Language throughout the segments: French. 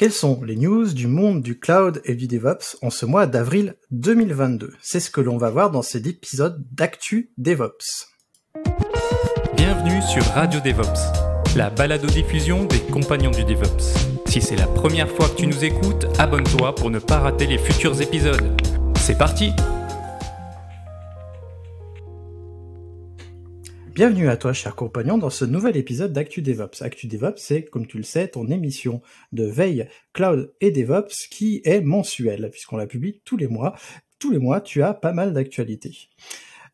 Quelles sont les news du monde du cloud et du DevOps en ce mois d'avril 2022 C'est ce que l'on va voir dans cet épisode d'Actu DevOps. Bienvenue sur Radio DevOps, la balado-diffusion des compagnons du DevOps. Si c'est la première fois que tu nous écoutes, abonne-toi pour ne pas rater les futurs épisodes. C'est parti Bienvenue à toi, cher compagnon, dans ce nouvel épisode d'Actu DevOps. Actu DevOps, c'est, comme tu le sais, ton émission de veille cloud et DevOps qui est mensuelle, puisqu'on la publie tous les mois. Tous les mois, tu as pas mal d'actualités.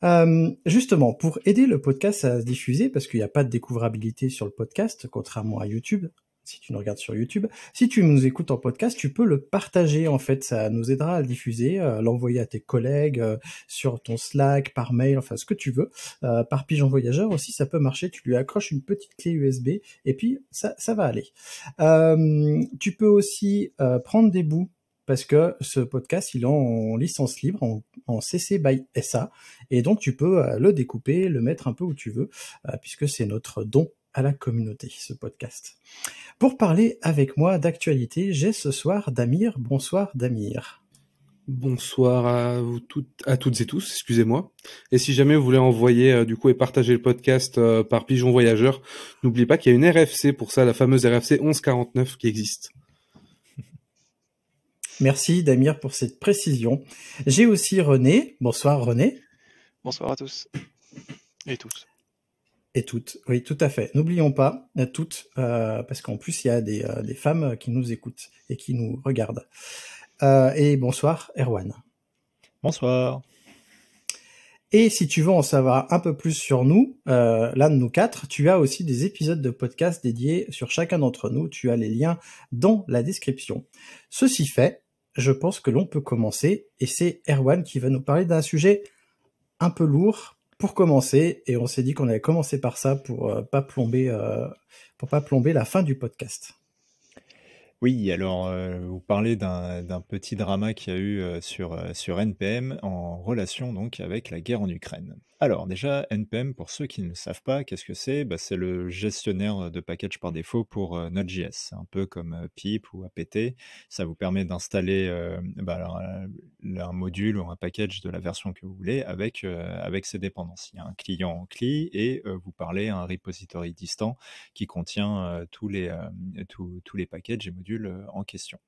Euh, justement, pour aider le podcast à se diffuser, parce qu'il n'y a pas de découvrabilité sur le podcast, contrairement à YouTube, si tu nous regardes sur YouTube. Si tu nous écoutes en podcast, tu peux le partager en fait, ça nous aidera à le diffuser, euh, l'envoyer à tes collègues euh, sur ton Slack, par mail, enfin ce que tu veux. Euh, par pigeon voyageur aussi, ça peut marcher. Tu lui accroches une petite clé USB et puis ça, ça va aller. tu peux aussi prendre des bouts parce que ce podcast, il est en licence libre, en, en, CC by SA, et donc tu peux le découper, le mettre un peu où tu veux, puisque c'est notre don à la communauté, ce podcast. Pour parler avec moi d'actualité, j'ai ce soir Damir. Bonsoir Damir. Bonsoir à vous toutes, à toutes et tous, excusez-moi. Et si jamais vous voulez envoyer euh, du coup et partager le podcast euh, par Pigeon Voyageur, n'oubliez pas qu'il y a une RFC pour ça, la fameuse RFC 1149 qui existe. Merci Damir pour cette précision. J'ai aussi René. Bonsoir René. Bonsoir à tous et tous. Et toutes, oui, tout à fait. N'oublions pas, euh, toutes, euh, parce qu'en plus, il y a des, euh, femmes qui nous écoutent et qui nous regardent. et bonsoir, Erwan. Bonsoir. Et si tu veux en savoir un peu plus sur nous, l'un de nous quatre, tu as aussi des épisodes de podcast dédiés sur chacun d'entre nous. Tu as les liens dans la description. Ceci fait, je pense que l'on peut commencer et c'est Erwan qui va nous parler d'un sujet un peu lourd pour commencer et on s'est dit qu'on allait commencer par ça pour euh, pas plomber euh, pour pas plomber la fin du podcast. Oui, alors euh, vous parlez d'un petit drama qu'il y a eu euh, sur, euh, sur NPM en relation donc avec la guerre en Ukraine. Alors déjà, NPM, pour ceux qui ne le savent pas, qu'est-ce que c'est bah, C'est le gestionnaire de package par défaut pour Node.js, un peu comme PIP ou APT. Ça vous permet d'installer bah, un module ou un package de la version que vous voulez avec, avec ses dépendances. Il y a un client en CLI et vous parlez à un repository distant qui contient tous, les, tous, tous les packages et modules en question.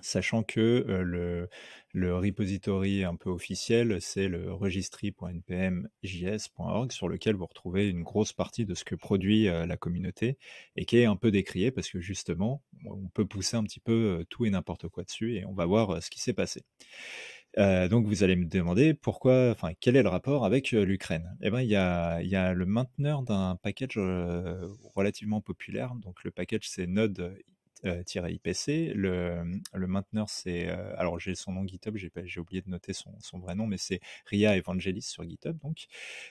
Sachant que le, repository un peu officiel, c'est le registry.npmjs.org sur lequel vous retrouvez une grosse partie de ce que produit la communauté et qui est un peu décrié parce que justement, on peut pousser un petit peu tout et n'importe quoi dessus et on va voir ce qui s'est passé. donc vous allez me demander pourquoi, enfin quel est le rapport avec l'Ukraine eh ben, il y a, le mainteneur d'un package relativement populaire. Donc le package c'est Node euh, ipc Le, mmh, le mainteneur, c'est. Euh, alors, j'ai son nom GitHub, j'ai oublié de noter son, vrai nom, mais c'est Ria Evangelis sur GitHub. Donc,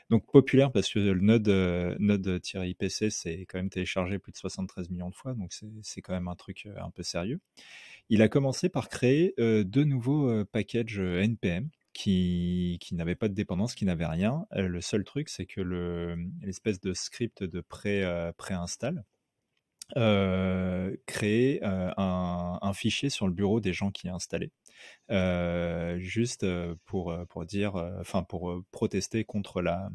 donc populaire parce que le node, euh, node-ipc, c'est quand même téléchargé plus de 73 millions de fois, donc c'est quand même un truc un peu sérieux. Il a commencé par créer deux nouveaux packages NPM qui, n'avaient pas de dépendance, qui n'avait rien. Le seul truc, c'est que mmh, l'espèce de script de pré-install, pré install euh, créer euh, un, un, fichier sur le bureau des gens qui est installé, euh, juste euh, pour, pour dire, enfin pour protester contre la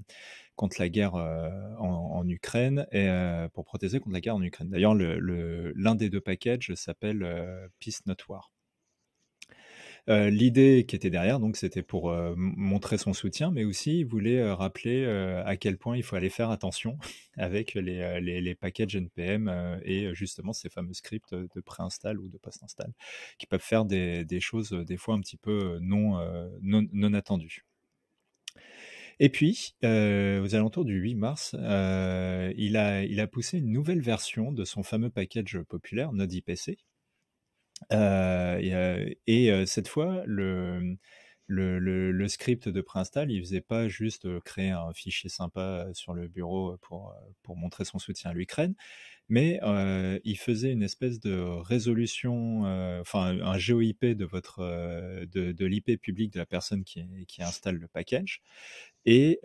contre la guerre en, en, Ukraine et pour protester contre la guerre en Ukraine. D'ailleurs, l'un le, des deux packages s'appelle Peace Not War. Euh, l'idée qui était derrière, donc, c'était pour euh, montrer son soutien, mais aussi il voulait euh, rappeler à quel point il faut aller faire attention avec les, packages NPM et justement ces fameux scripts de pré-install ou de post-install qui peuvent faire des, choses des fois un petit peu non, non, attendues. Et puis, aux alentours du 8 mars, il, a, il a poussé une nouvelle version de son fameux package populaire, NodeIPC, euh, et, euh, et euh, cette fois, le, le, le, script de Prinstall, il faisait pas juste créer un fichier sympa sur le bureau pour, pour montrer son soutien à l'Ukraine, mais euh, il faisait une espèce de résolution, enfin un géo-ip de votre de, de l'IP public de la personne qui, qui installe le package. Et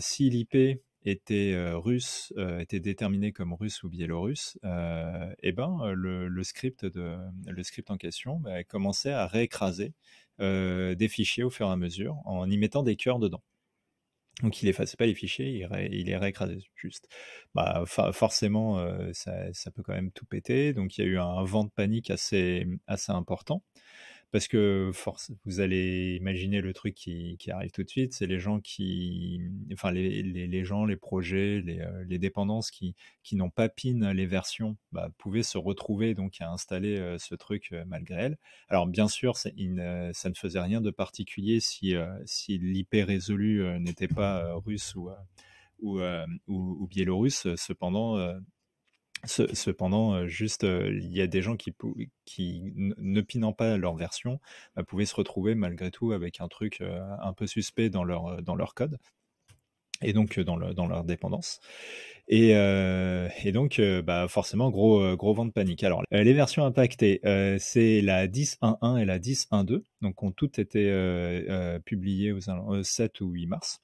si l'IP était euh, russe, euh, était déterminé comme russe ou biélorusse, euh, eh ben, euh, le, script de, le script en question bah, commençait à réécraser des fichiers au fur et à mesure en y mettant des cœurs dedans. Donc il effaçait pas les fichiers, il, il les réécrasait juste. Bah, forcément, ça, ça, peut quand même tout péter. Donc il y a eu un vent de panique assez, assez important. Parce que force, vous allez imaginer le truc qui, qui arrive tout de suite, c'est les gens qui, enfin les, les, gens, les projets, les, euh, les dépendances qui, qui n'ont pas pin les versions, bah, pouvaient se retrouver donc à installer euh, ce truc euh, malgré elles. Alors bien sûr, ça, ne faisait rien de particulier si, si l'IP résolu n'était pas russe ou, ou, ou biélorusse. Cependant, Cependant, juste, il y a des gens qui, qui n'opinant pas leur version, bah, pouvaient se retrouver malgré tout avec un truc un peu suspect dans leur, dans leur code et donc dans, le, dans leur dépendance. Et, donc, bah, forcément, gros, gros vent de panique. Alors, les versions impactées, c'est la 10.1.1 et la 10.1.2, donc ont toutes été publiées aux 7 ou 8 mars.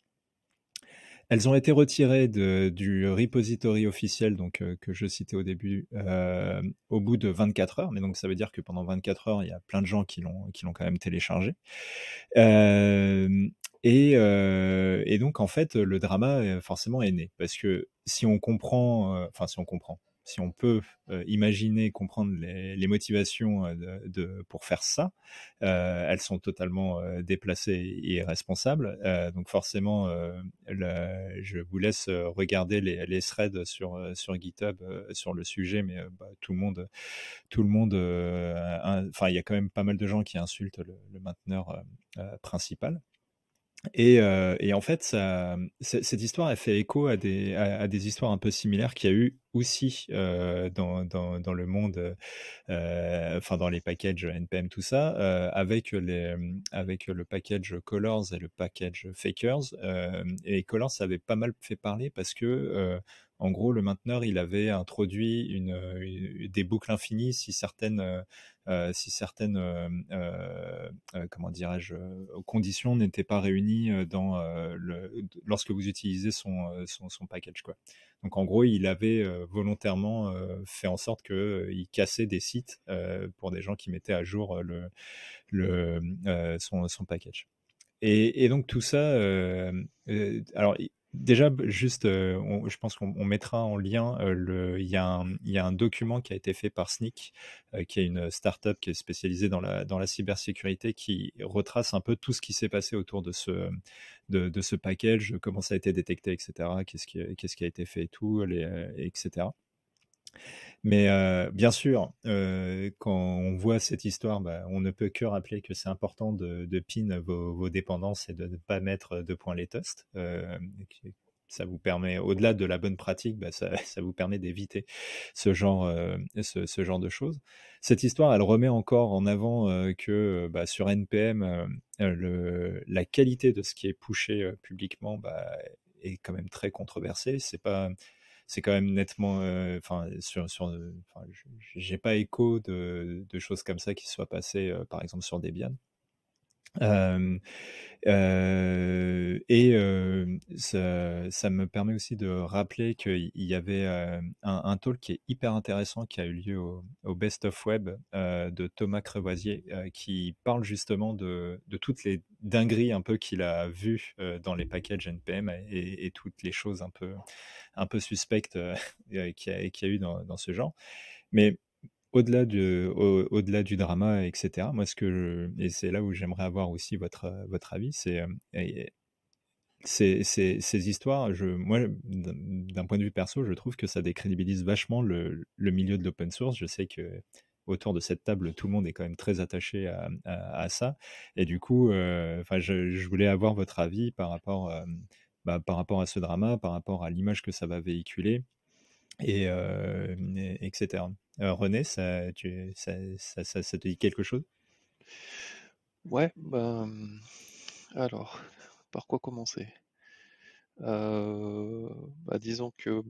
Elles ont été retirées du repository officiel donc, euh, que je citais au début euh, au bout de 24 heures. Mais donc ça veut dire que pendant 24 heures, il y a plein de gens qui l'ont quand même téléchargé. Euh, et, et, donc en fait, le drama forcément est né parce que si on comprend, enfin si on comprend, si on peut euh, imaginer, comprendre les, motivations euh, pour faire ça, euh, elles sont totalement déplacées et irresponsables. donc forcément, je vous laisse regarder les, threads sur, GitHub sur le sujet, mais bah, tout le monde, il y a quand même pas mal de gens qui insultent le mainteneur principal. Euh, et, en fait, cette histoire a fait écho à des, histoires un peu similaires qu'il y a eu aussi euh, dans, le monde, euh, enfin dans les packages NPM, tout ça, avec, les, avec le package Colors et le package Fakers. et Colors, ça avait pas mal fait parler parce que en gros, le mainteneur, il avait introduit une, des boucles infinies si certaines, conditions n'étaient pas réunies euh, euh, lorsque vous utilisez euh, son, package. Quoi. Donc, en gros, il avait volontairement fait en sorte qu'il cassait des sites pour des gens qui mettaient à jour le, son, package. Et, donc tout ça, alors Déjà, juste, je pense qu'on mettra en lien, le- il y, a un- document qui a été fait par SNIC qui est une startup qui est spécialisée dans la, cybersécurité, qui retrace un peu tout ce qui s'est passé autour de ce, package, comment ça a été détecté, etc., qu'est-ce qui, a été fait et tout, etc. Mais euh, bien sûr, euh, quand on voit cette histoire, bah, on ne peut que rappeler que c'est important de, pin vos, dépendances et de ne pas mettre de points les toasts euh, ça vous permet, au-delà de la bonne pratique, bah, ça, vous permet d'éviter ce, genre, ce, genre de choses. Cette histoire, elle remet encore en avant que bah, sur NPM, le, la qualité de ce qui est pushé publiquement bah, est quand même très controversée. C'est pas c'est quand même nettement. Euh, enfin, sur, sur j'ai pas écho de, de, choses comme ça qui soient passées, euh, par exemple, sur Debian et ça, me permet aussi de rappeler qu'il y avait un, talk qui est hyper intéressant qui a eu lieu au, Best of Web de Thomas Crevoisier qui parle justement de, toutes les dingueries un peu qu'il a vues dans les packages NPM et, toutes les choses un peu, un peu suspectes qu'il y, a eu dans, dans ce genre. Mais au-delà du, drama, etc. Moi, ce que et c'est là où j'aimerais avoir aussi votre, votre avis, c'est euh, ces, histoires. moi, d'un point de vue perso, je trouve que ça décrédibilise vachement le, milieu de l'open source. Je sais que autour de cette table, tout le monde est quand même très attaché à, ça. Et du coup, euh, je, voulais avoir votre avis euh, bah, par rapport, à ce drama, par rapport à l'image que ça va véhiculer. etc. Euh, René, ça, te dit quelque chose Ouais, ben, alors, par quoi commencer euh, bah, Disons que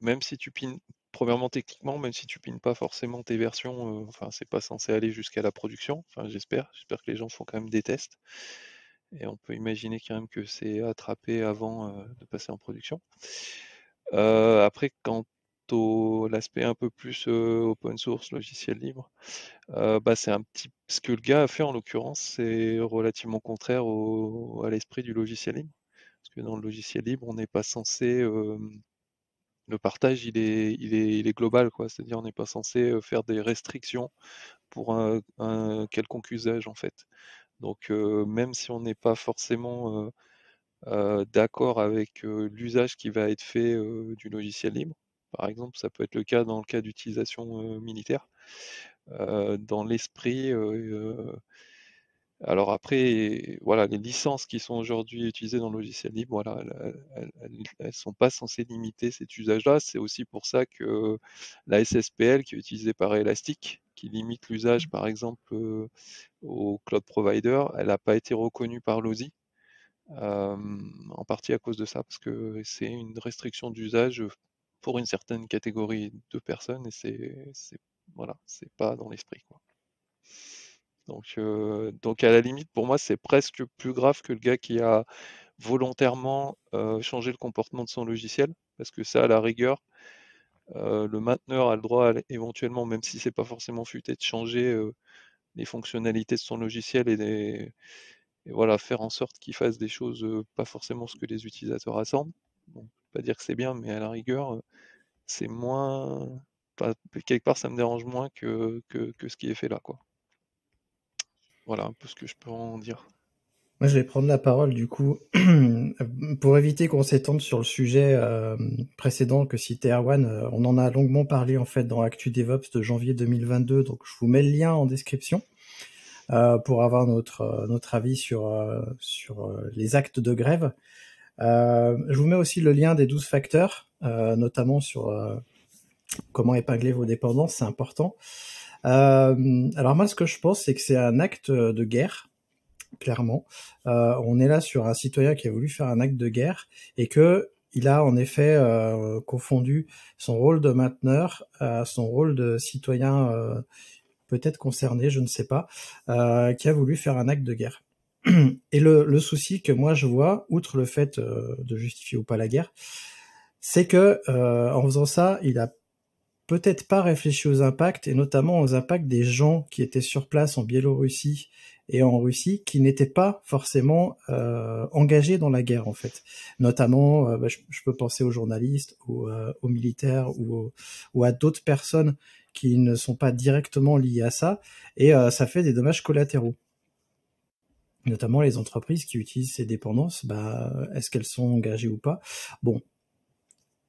même si tu pines, premièrement techniquement, même si tu pines pas forcément tes versions, euh, enfin, c'est pas censé aller jusqu'à la production, j'espère, j'espère que les gens font quand même des tests. Et on peut imaginer quand même que c'est attrapé avant de passer en production. après, quand l'aspect un peu plus euh, open source, logiciel libre, euh, bah, c'est un petit ce que le gars a fait en l'occurrence, c'est relativement contraire au, à l'esprit du logiciel libre, parce que dans le logiciel libre, on n'est pas censé euh, le partage, il est, il est, il est global, quoi. C'est-à-dire, on n'est pas censé faire des restrictions pour un, quelconque usage, en fait. Donc, même si on n'est pas forcément d'accord avec l'usage qui va être fait du logiciel libre par exemple, ça peut être le cas dans le cas d'utilisation militaire. dans l'esprit, alors après, voilà, les licences qui sont aujourd'hui utilisées dans le logiciel libre, voilà, elles, ne sont pas censées limiter cet usage-là. C'est aussi pour ça que la SSPL, qui est utilisée par Elastic, qui limite l'usage, mmh. par exemple, au cloud provider, elle n'a pas été reconnue par l'OSI, en partie à cause de ça, parce que c'est une restriction d'usage pour une certaine catégorie de personnes et c'est voilà, c'est pas dans l'esprit Donc, euh, donc à la limite, pour moi, c'est presque plus grave que le gars qui a volontairement euh, changé le comportement de son logiciel, parce que ça, à la rigueur, euh, le mainteneur a le droit, éventuellement, même si c'est pas forcément futé, de changer les fonctionnalités de son logiciel et, voilà, faire en sorte qu'il fasse des choses pas forcément ce que les utilisateurs attendent. Bon, pas dire que c'est bien, mais à la rigueur, euh, c'est moins. quelque part, ça me dérange moins que, que, ce qui est fait là, quoi. Voilà un peu ce que je peux en dire. Moi, je vais prendre la parole du coup pour éviter qu'on s'étende sur le sujet euh, précédent que citait Erwan. Euh, on en a longuement parlé en fait dans Actu DevOps de janvier 2022, donc je vous mets le lien en description pour avoir notre notre avis sur sur les actes de grève. Euh, je vous mets aussi le lien des 12 facteurs, euh, notamment sur euh, comment épingler vos dépendances, c'est important. alors moi, ce que je pense, c'est que c'est un acte de guerre clairement. on est là sur un citoyen qui a voulu faire un acte de guerre et que il a en effet confondu son rôle de mainteneur à son rôle de citoyen peut-être concerné, je ne sais pas, qui a voulu faire un acte de guerre. Et le, souci que moi je vois, outre le fait euh, de justifier ou pas la guerre, c'est que euh, en faisant ça, il a peut-être pas réfléchi aux impacts, et notamment aux impacts des gens qui étaient sur place en Biélorussie et en Russie, qui n'étaient pas forcément euh, engagés dans la guerre en fait. Notamment, bah, je, peux penser aux journalistes, aux, aux militaires ou, ou à d'autres personnes qui ne sont pas directement liées à ça, et ça fait des dommages collatéraux notamment les entreprises qui utilisent ces dépendances, bah, est-ce qu'elles sont engagées ou pas Bon,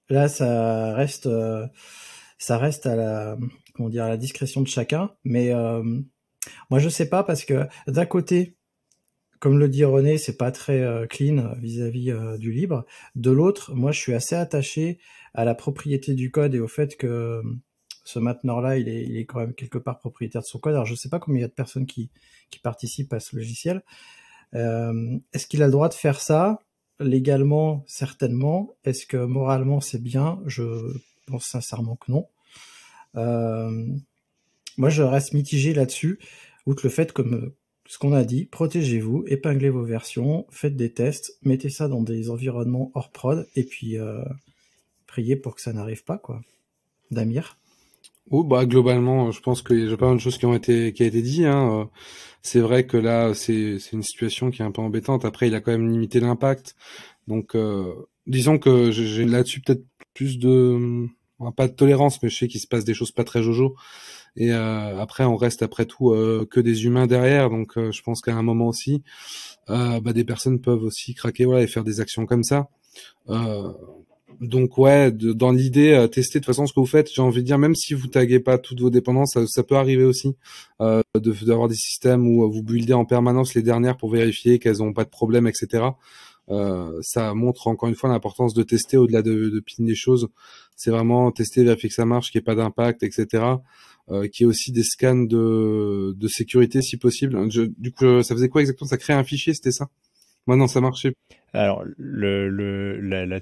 là, ça reste, euh, ça reste à la, comment dire, à la discrétion de chacun. Mais euh, moi, je sais pas parce que d'un côté, comme le dit René, c'est pas très euh, clean vis à -vis, du libre. De l'autre, moi, je suis assez attaché à la propriété du code et au fait que ce mainteneur-là, il est, quand même quelque part propriétaire de son code. Alors, je ne sais pas combien il y a de personnes qui, participent à ce logiciel. Euh, est-ce qu'il a le droit de faire ça Légalement, certainement. Est-ce que moralement, c'est bien Je pense sincèrement que non. Euh, moi, je reste mitigé là-dessus, outre le fait, comme ce qu'on a dit, protégez-vous, épinglez vos versions, faites des tests, mettez ça dans des environnements hors prod, et puis euh, priez pour que ça n'arrive pas, quoi. Damir Oh, bah, globalement, euh, je pense qu'il y a pas mal de choses qui ont été, qui a été dit. Hein, euh. C'est vrai que là, c'est une situation qui est un peu embêtante. Après, il a quand même limité l'impact. Donc, euh, disons que j'ai là-dessus peut-être plus de, pas de tolérance, mais je sais qu'il se passe des choses pas très jojo. Et euh, après, on reste après tout que des humains derrière. Donc, je pense qu'à un moment aussi, bah, des personnes peuvent aussi craquer voilà, et faire des actions comme ça donc ouais, dans l'idée, euh, tester de toute façon ce que vous faites. J'ai envie de dire, même si vous taguez pas toutes vos dépendances, ça, peut arriver aussi euh, d'avoir des systèmes où euh, vous buildez en permanence les dernières pour vérifier qu'elles n'ont pas de problème, etc. Euh, ça montre encore une fois l'importance de tester au-delà de, de pin les choses. C'est vraiment tester, vérifier que ça marche, qu'il n'y ait pas d'impact, etc. Euh, qu'il y ait aussi des scans de, de sécurité si possible. du coup, ça faisait quoi exactement Ça crée un fichier, c'était ça moi, non, ça marchait. Alors, la,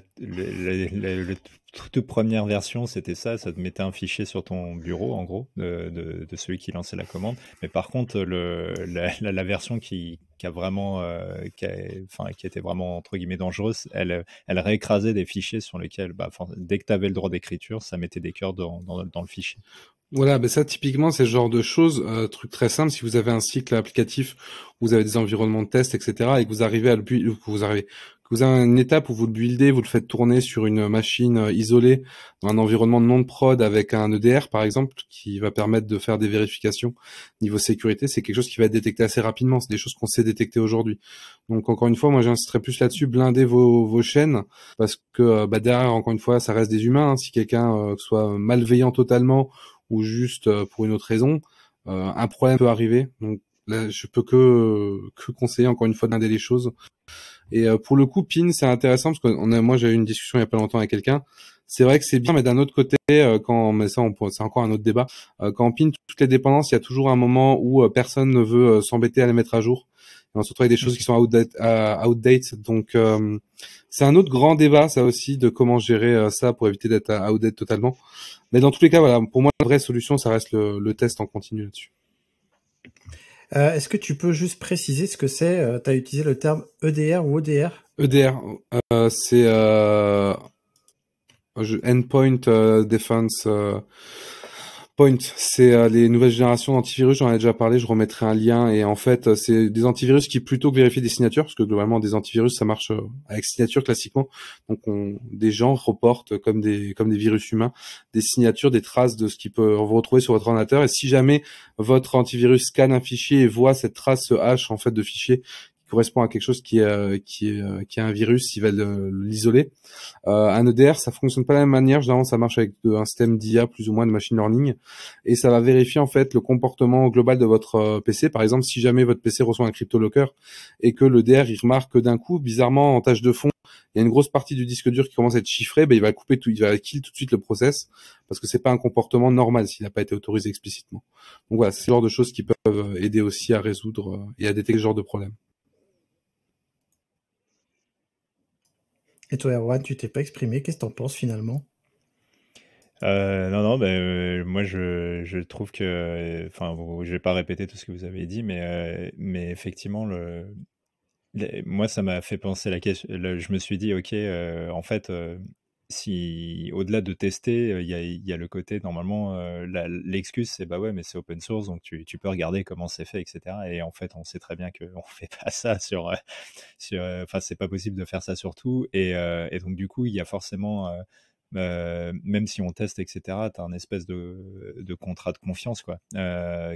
toute première version, c'était ça. Ça te mettait un fichier sur ton bureau, en gros, de, celui qui lançait la commande. Mais par contre, la, version qui, a vraiment, euh, était vraiment, entre guillemets, dangereuse, elle, elle réécrasait des fichiers sur lesquels, bah, dès que tu avais le droit d'écriture, ça mettait des cœurs dans le fichier. Voilà, ben ça typiquement c'est le genre de choses, euh, truc très simple, si vous avez un cycle applicatif, vous avez des environnements de test, etc., et que vous arrivez à le que vous arrivez, que vous avez une étape où vous le buildez, vous le faites tourner sur une machine euh, isolée, dans un environnement de non prod avec un EDR par exemple, qui va permettre de faire des vérifications niveau sécurité, c'est quelque chose qui va être détecté assez rapidement, c'est des choses qu'on sait détecter aujourd'hui. Donc encore une fois, moi j'insisterai plus là-dessus, blindez vos, vos chaînes, parce que euh, bah, derrière, encore une fois, ça reste des humains, hein. si quelqu'un euh, soit malveillant totalement ou juste euh, pour une autre raison, euh, un problème peut arriver. Donc là, je peux que, que conseiller encore une fois d'aider les choses. Et euh, pour le coup, PIN, c'est intéressant parce que a, moi, j'ai eu une discussion il y a pas longtemps avec quelqu'un c'est vrai que c'est bien, mais d'un autre côté, euh, quand, mais ça, c'est encore un autre débat. Euh, quand on pine toutes les dépendances, il y a toujours un moment où euh, personne ne veut s'embêter à les mettre à jour. Et on se retrouve avec des choses qui sont outdate. outdate donc, c'est un autre grand débat, ça aussi, de comment gérer ça pour éviter d'être outdate totalement. Mais dans tous les cas, voilà, pour moi, la vraie solution, ça reste le, test en continu là-dessus. Est-ce que tu peux juste préciser ce que c'est Tu as utilisé le terme EDR ou ODR e EDR, c'est euh, euh, endpoint euh, Defense euh, Point, c'est les nouvelles générations d'antivirus, j'en ai déjà parlé, je remettrai un lien. Et en fait, c'est des antivirus qui, plutôt que vérifier des signatures, parce que globalement, des antivirus, ça marche avec signature classiquement. Donc, on, des gens reportent, comme des, comme des virus humains, des signatures, des traces de ce qui peut vous retrouver sur votre ordinateur. Et si jamais votre antivirus scanne un fichier et voit cette trace, H en fait, de fichier correspond à quelque chose qui est euh, qui est euh, qui a un virus, il va l'isoler. Euh, un EDR, ça fonctionne pas de la même manière. Généralement, ça marche avec un système d'IA plus ou moins de machine learning et ça va vérifier en fait le comportement global de votre PC. Par exemple, si jamais votre PC reçoit un cryptolocker et que l'EDR il remarque que d'un coup, bizarrement en tâche de fond, il y a une grosse partie du disque dur qui commence à être chiffrée, ben il va couper tout, il va kill tout de suite le process parce que c'est pas un comportement normal s'il n'a pas été autorisé explicitement. Donc voilà, c'est le genre de choses qui peuvent aider aussi à résoudre et à détecter ce genre de problème. Et toi, Erwan, tu t'es pas exprimé. Qu'est-ce que en penses finalement euh, non, non, ben, euh, moi je, trouve que, enfin, je je vais pas répéter tout ce que vous avez dit, mais, euh, mais effectivement, moi ça m'a fait penser la question. je me suis dit, ok, en fait, si au-delà de tester, il y a, le côté normalement euh, l'excuse c'est bah ouais mais c'est open source donc tu, peux regarder comment c'est fait etc. Et en fait on sait très bien que on fait pas ça sur euh, sur euh, enfin c'est pas possible de faire ça sur tout et, donc du coup il y a forcément même si on teste, etc., tu as un espèce de, contrat de confiance, quoi,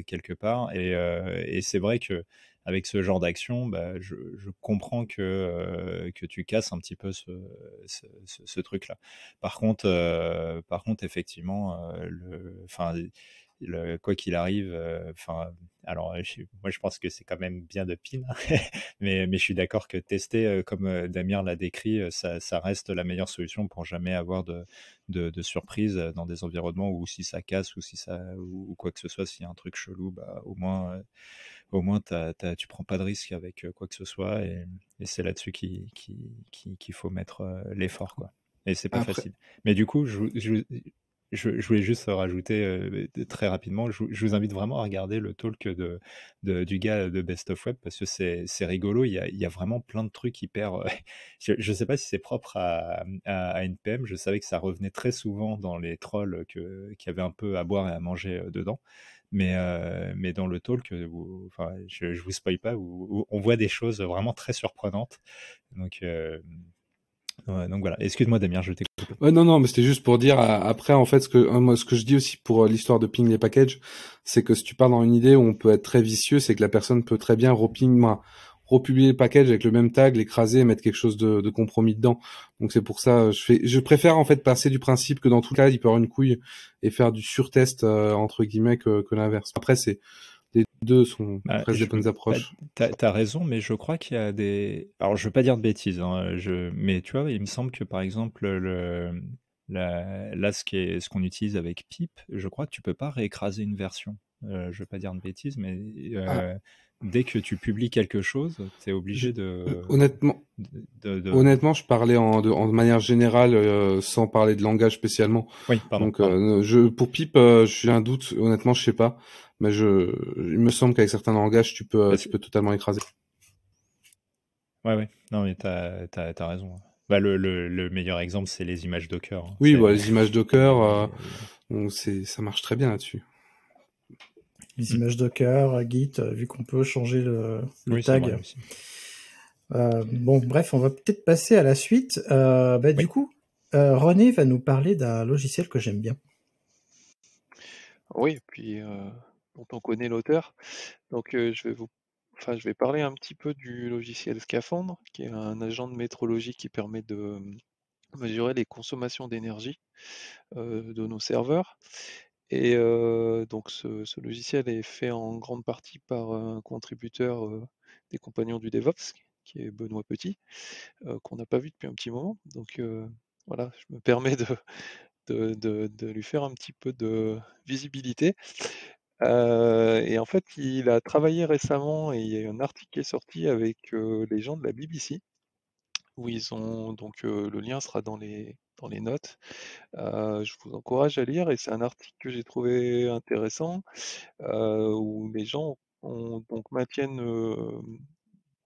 quelque part. et c'est vrai que avec ce genre d'action, bah, je, comprends que, euh, que tu casses un petit peu ce, truc-là. Par contre, euh, par contre, effectivement, euh, quoi qu'il arrive, alors moi je pense que c'est quand même bien de pin, hein, mais, je suis d'accord que tester, comme Damien l'a décrit, ça, reste la meilleure solution pour jamais avoir de, de, surprise dans des environnements où si ça casse ou si ça ou, quoi que ce soit, s'il y a un truc chelou, bah, au moins au moins tu tu prends pas de risque avec euh, quoi que ce soit et, c'est là-dessus qu'il qui, qui, faut mettre euh, l'effort quoi. Et c'est pas facile. Mais du coup, je, je, je, voulais juste rajouter euh, très rapidement, je, vous invite vraiment à regarder le talk de, de du gars de Best of Web parce que c'est rigolo, il y, a, il y, a, vraiment plein de trucs hyper... je ne sais pas si c'est propre à, à, NPM, je savais que ça revenait très souvent dans les trolls qu'il qu avait un peu à boire et à manger dedans mais, euh, mais dans le talk, euh, enfin, je ne vous spoil pas, on voit des choses vraiment très surprenantes. Donc, euh, donc voilà, excuse-moi Damien, je t'ai ouais, non, non, mais c'était juste pour dire, après, en fait, ce que, ce que je dis aussi pour l'histoire de ping les packages, c'est que si tu pars dans une idée où on peut être très vicieux, c'est que la personne peut très bien moi republier le package avec le même tag, l'écraser et mettre quelque chose de, de compromis dedans. Donc c'est pour ça, je fais, je préfère en fait passer du principe que dans tout cas il peut avoir une couille et faire du surtest euh, entre guillemets que, l'inverse. Après c'est les deux sont bah, presque des bonnes approches. tu T'as as raison, mais je crois qu'il y a des. Alors je veux pas dire de bêtises, hein, je... mais tu vois, il me semble que par exemple le la, là, ce qu'on utilise avec Pip, je crois que tu peux pas réécraser une version. Euh, je veux pas dire de bêtises, mais euh, ah dès que tu publies quelque chose, tu es obligé de. Euh, honnêtement, honnêtement je parlais en, de, manière générale, euh, sans parler de langage spécialement. Oui, Donc, euh, je, pour Pip, j'ai un doute, honnêtement, je ne sais pas. Mais il me semble qu'avec certains langages, tu peux, bah, tu peux totalement écraser. Ouais, ouais. Non, mais tu as, raison. Bah, le, meilleur exemple, c'est les images Docker. Hein. Oui, bah, les images Docker, ça marche très bien là-dessus les mm. images Docker, Git, euh, vu qu'on peut changer le, tag. Euh, bon, bref, on va peut-être passer à la suite. Euh, bah, du coup, René va nous parler d'un logiciel que j'aime bien. Oui, puis dont on connaît l'auteur. Donc, je vais vous, enfin, je vais parler un petit peu du logiciel Scaphandre, qui est un agent de métrologie qui permet de mesurer les consommations d'énergie de nos serveurs et donc ce, logiciel est fait en grande partie par un contributeur des compagnons du DevOps, qui est Benoît Petit, qu'on n'a pas vu depuis un petit moment. Donc voilà, je me permets de, lui faire un petit peu de visibilité. et en fait, il a travaillé récemment et il y a un article qui est sorti avec les gens de la BBC, où ils ont donc le lien sera dans les dans les notes. Euh, je vous encourage à lire et c'est un article que j'ai trouvé intéressant euh, où les gens donc maintiennent euh,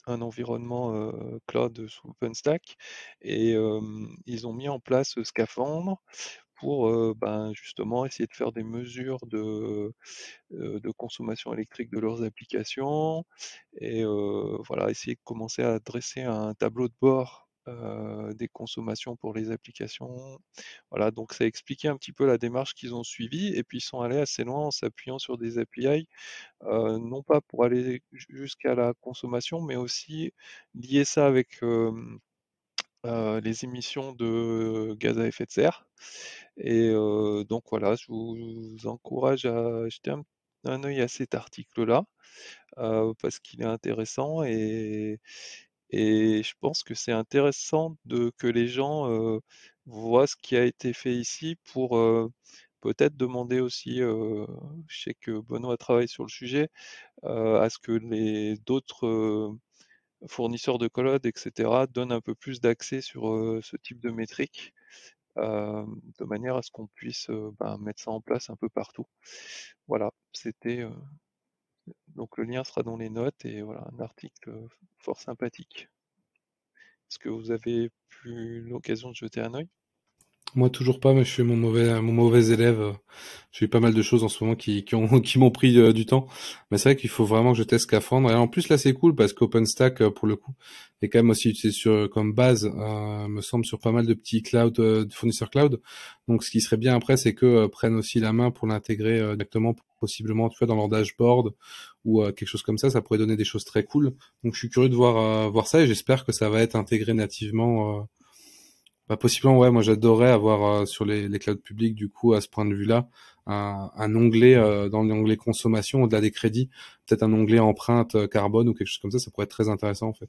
un environnement cloud sous OpenStack et ils ont mis en place Scaphandre pour ben, justement essayer de faire des mesures de, consommation électrique de leurs applications et voilà essayer de commencer à dresser un tableau de bord euh, des consommations pour les applications. Voilà, donc ça expliquait un petit peu la démarche qu'ils ont suivie et puis ils sont allés assez loin en s'appuyant sur des API, euh, non pas pour aller jusqu'à la consommation, mais aussi lier ça avec euh, les émissions de gaz à effet de serre. Et donc voilà, je vous, encourage à jeter un, oeil œil à cet article-là parce qu'il est intéressant et et je pense que c'est intéressant de, que les gens voient ce qui a été fait ici pour peut-être demander aussi, je sais que Benoît travaille sur le sujet, à ce que les d'autres fournisseurs de cloud, etc., donnent un peu plus d'accès sur ce type de métrique, de manière à ce qu'on puisse ben, mettre ça en place un peu partout. Voilà, c'était donc le lien sera dans les notes et voilà, un article fort sympathique. Est-ce que vous avez eu l'occasion de jeter un oeil Moi toujours pas, mais je suis mon mauvais, mon mauvais élève. J'ai pas mal de choses en ce moment qui, qui m'ont pris euh, du temps. Mais c'est vrai qu'il faut vraiment que je teste Et en plus là c'est cool parce qu'OpenStack euh, pour le coup est quand même aussi utilisé sur, euh, comme base, me semble, sur pas mal de petits cloud, de fournisseurs cloud. Donc ce qui serait bien après c'est que prennent aussi la main pour l'intégrer directement possiblement, tu vois, dans leur dashboard ou euh, quelque chose comme ça, ça pourrait donner des choses très cool. Donc, je suis curieux de voir euh, voir ça et j'espère que ça va être intégré nativement. Euh, bah, possiblement, ouais, moi j'adorais avoir sur les, clouds publics, du coup, à ce point de vue-là, un, onglet dans l'onglet consommation au-delà des crédits, peut-être un onglet empreinte carbone ou quelque chose comme ça, ça pourrait être très intéressant en fait.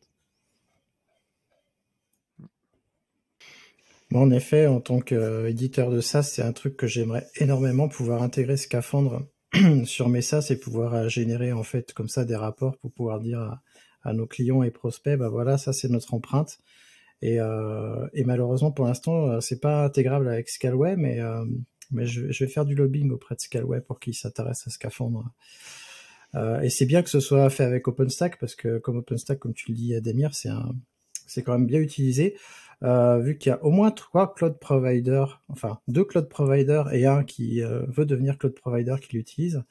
en effet, en tant qu'éditeur de ça, c'est un truc que j'aimerais énormément pouvoir intégrer ce Scaphandre sur Mesa, c'est pouvoir euh, générer en fait comme ça des rapports pour pouvoir dire à, nos clients et prospects, bah voilà, ça c'est notre empreinte. Et, euh, et malheureusement pour l'instant, euh, c'est pas intégrable avec Scalway, mais mais je, vais faire du lobbying auprès de Scalway pour qu'ils s'intéressent à Scaphandre. Euh, et c'est bien que ce soit fait avec OpenStack parce que comme OpenStack, comme tu le dis, Ademir, c'est un c'est quand même bien utilisé. Euh, vu qu'il y a au moins trois cloud providers, enfin deux cloud providers et un qui euh, veut devenir cloud provider qui l'utilise.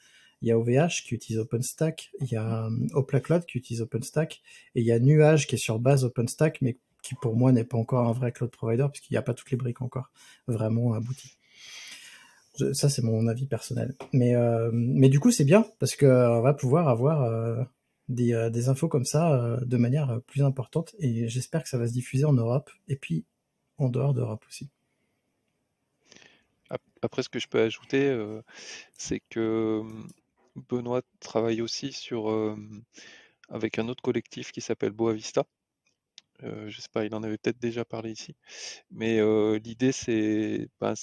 Il y a OVH qui utilise OpenStack, il y a euh, Opla qui utilise OpenStack, et il y a Nuage qui est sur base OpenStack, mais qui pour moi n'est pas encore un vrai cloud provider, puisqu'il n'y a pas toutes les briques encore vraiment abouties. ça, c'est mon avis personnel. Mais, mais du coup, c'est bien, parce qu'on va pouvoir avoir euh, des, infos comme ça euh, de manière euh, plus importante. Et j'espère que ça va se diffuser en Europe et puis en dehors d'Europe aussi. Après, ce que je peux ajouter, c'est que hum, Benoît travaille aussi sur, hum, avec un autre collectif qui s'appelle Boavista. Euh, je sais pas, il en avait peut-être déjà parlé ici. Mais l'idée, c'est, ben,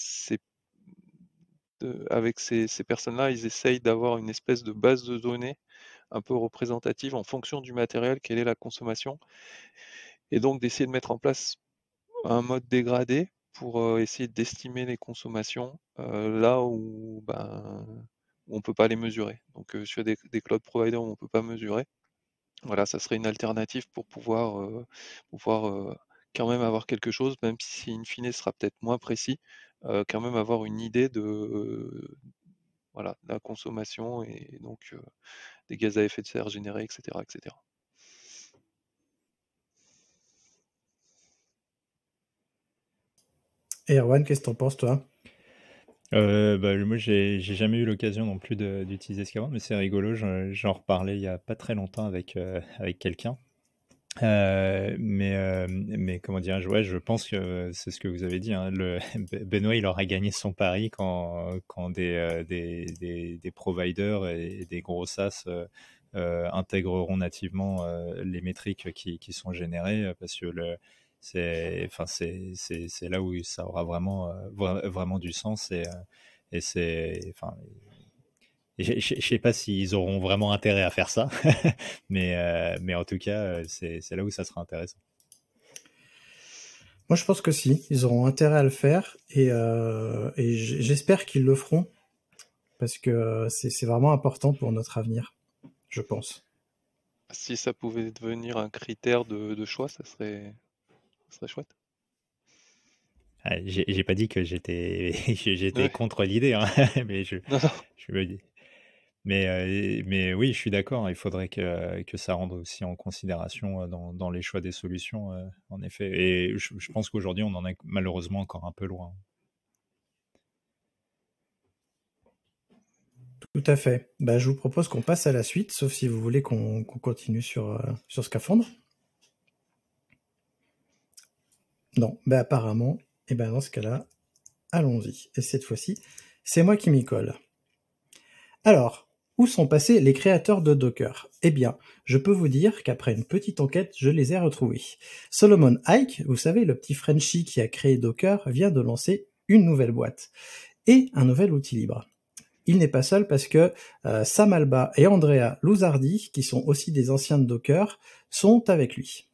avec ces personnes-là, ils essayent d'avoir une espèce de base de données un peu représentative en fonction du matériel, quelle est la consommation, et donc d'essayer de mettre en place un mode dégradé pour euh, essayer d'estimer les consommations euh, là où, ben, on ne peut pas les mesurer. Donc euh, sur des, cloud providers où on ne peut pas mesurer, voilà, ça serait une alternative pour pouvoir, pouvoir quand même avoir quelque chose, même si in fine sera peut-être moins précis, quand même avoir une idée de, voilà, la consommation et donc des gaz à effet de serre générés, etc. etc. Et Erwan, qu'est-ce que t'en penses, toi euh, bah, Moi, j'ai jamais eu l'occasion non plus d'utiliser ce qu'avant, mais c'est rigolo. J'en reparlais il n'y a pas très longtemps avec, euh, avec quelqu'un euh, mais, euh, mais comment dire, ouais, je pense que euh, c'est ce que vous avez dit. Hein, le, Benoît, il aura gagné son pari quand, quand des, des, des, des, providers et des gros SaaS intégreront nativement les métriques qui, qui, sont générées parce que le, c'est, enfin, c'est, là où ça aura vraiment, vraiment du sens et, et c'est, enfin, je ne sais pas s'ils auront vraiment intérêt à faire ça, mais, euh, mais en tout cas, euh, c'est là où ça sera intéressant. Moi, je pense que si, ils auront intérêt à le faire et, euh, j'espère qu'ils le feront parce que c'est vraiment important pour notre avenir, je pense. Si ça pouvait devenir un critère de, choix, ça serait, ça serait chouette. Ah, j'ai pas dit que j'étais contre l'idée, hein, mais je, je, me dis, mais, mais oui, je suis d'accord, il faudrait que, ça rentre aussi en considération dans, les choix des solutions, en effet. Et je, pense qu'aujourd'hui, on en est malheureusement encore un peu loin. Tout à fait. Bah, je vous propose qu'on passe à la suite, sauf si vous voulez qu'on continue sur, ce Non, bah, apparemment, et eh ben dans ce cas-là, allons-y. Et cette fois-ci, c'est moi qui m'y colle. Alors, où sont passés les créateurs de Docker Eh bien, je peux vous dire qu'après une petite enquête, je les ai retrouvés. Solomon Ike, vous savez, le petit Frenchie qui a créé Docker, vient de lancer une nouvelle boîte et un nouvel outil libre. Il n'est pas seul parce que euh, Sam Alba et Andrea Luzardi, qui sont aussi des anciens de Docker, sont avec lui.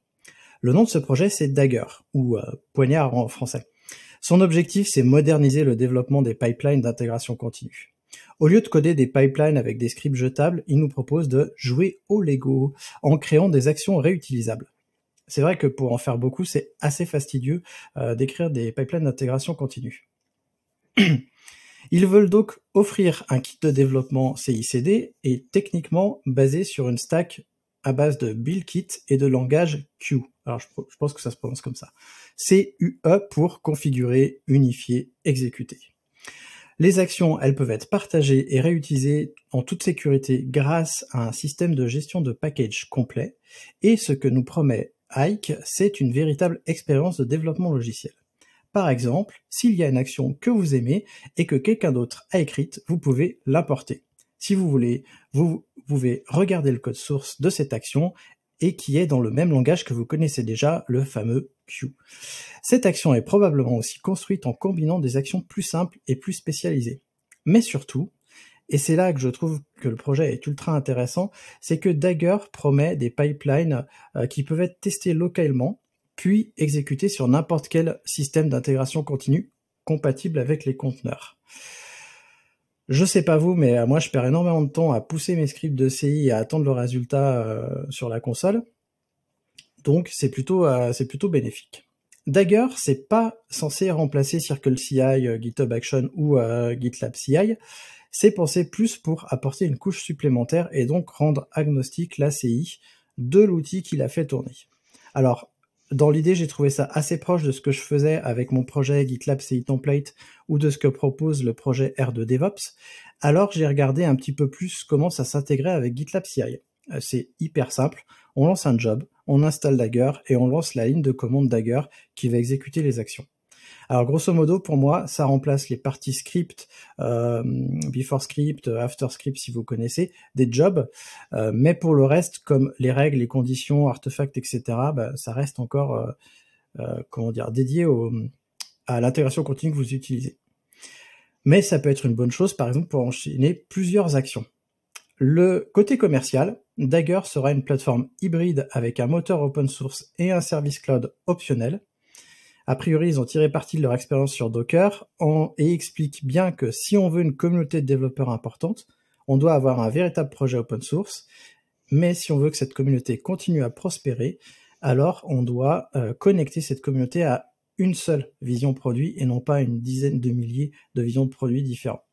Le nom de ce projet, c'est Dagger, ou euh, poignard en français. Son objectif, c'est moderniser le développement des pipelines d'intégration continue. Au lieu de coder des pipelines avec des scripts jetables, ils nous proposent de jouer au Lego en créant des actions réutilisables. C'est vrai que pour en faire beaucoup, c'est assez fastidieux euh, d'écrire des pipelines d'intégration continue. Ils veulent donc offrir un kit de développement CICD et techniquement basé sur une stack à base de kit et de langage Q. Alors je, pense que ça se prononce comme ça. C-U-E pour configurer, unifier, exécuter. Les actions, elles peuvent être partagées et réutilisées en toute sécurité grâce à un système de gestion de package complet. Et ce que nous promet Ike, c'est une véritable expérience de développement logiciel. Par exemple, s'il y a une action que vous aimez et que quelqu'un d'autre a écrite, vous pouvez l'importer. Si vous voulez, vous pouvez regarder le code source de cette action et qui est dans le même langage que vous connaissez déjà, le fameux Q. Cette action est probablement aussi construite en combinant des actions plus simples et plus spécialisées. Mais surtout, et c'est là que je trouve que le projet est ultra intéressant, c'est que Dagger promet des pipelines euh, qui peuvent être testés localement, puis exécutés sur n'importe quel système d'intégration continue compatible avec les conteneurs je sais pas vous, mais euh, moi je perds énormément de temps à pousser mes scripts de CI et à attendre le résultat euh, sur la console. Donc c'est plutôt euh, c'est plutôt bénéfique. Dagger, c'est pas censé remplacer CircleCI, GitHub Action ou GitLab CI. C'est pensé plus pour apporter une couche supplémentaire et donc rendre agnostique la CI de l'outil qui la fait tourner. Alors, dans l'idée, j'ai trouvé ça assez proche de ce que je faisais avec mon projet GitLab CI Template ou de ce que propose le projet R2 DevOps. Alors, j'ai regardé un petit peu plus comment ça s'intégrait avec GitLab CI. Euh, c'est hyper simple. On lance un job, on installe Dagger et on lance la ligne de commande Dagger qui va exécuter les actions. Alors grosso modo, pour moi, ça remplace les parties script, euh, before script, after script, si vous connaissez, des jobs. Euh, mais pour le reste, comme les règles, les conditions, artefacts, etc., bah, ça reste encore, euh, comment dire, dédié à l'intégration continue que vous utilisez. Mais ça peut être une bonne chose, par exemple, pour enchaîner plusieurs actions. Le côté commercial, Dagger sera une plateforme hybride avec un moteur open source et un service cloud optionnel. A priori, ils ont tiré parti de leur expérience sur Docker et expliquent bien que si on veut une communauté de développeurs importante, on doit avoir un véritable projet open source. Mais si on veut que cette communauté continue à prospérer, alors on doit euh, connecter cette communauté à une seule vision produit et non pas une dizaine de milliers de visions de produits différents.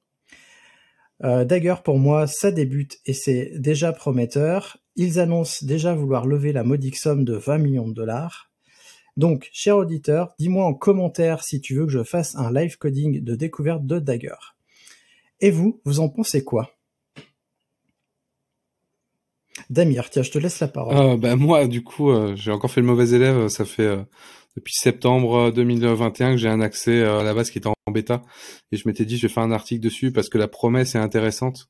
Euh, d'ailleurs, pour moi, ça débute et c'est déjà prometteur. Ils annoncent déjà vouloir lever la modique somme de 20 millions de dollars donc, cher auditeur, dis-moi en commentaire si tu veux que je fasse un live coding de découverte de Dagger. Et vous, vous en pensez quoi Damir, tiens, je te laisse la parole. Euh, bah, moi, du coup, euh, j'ai encore fait le mauvais élève. Ça fait euh, depuis septembre 2021 que j'ai un accès à la base qui est en bêta. Et je m'étais dit, je vais faire un article dessus parce que la promesse est intéressante.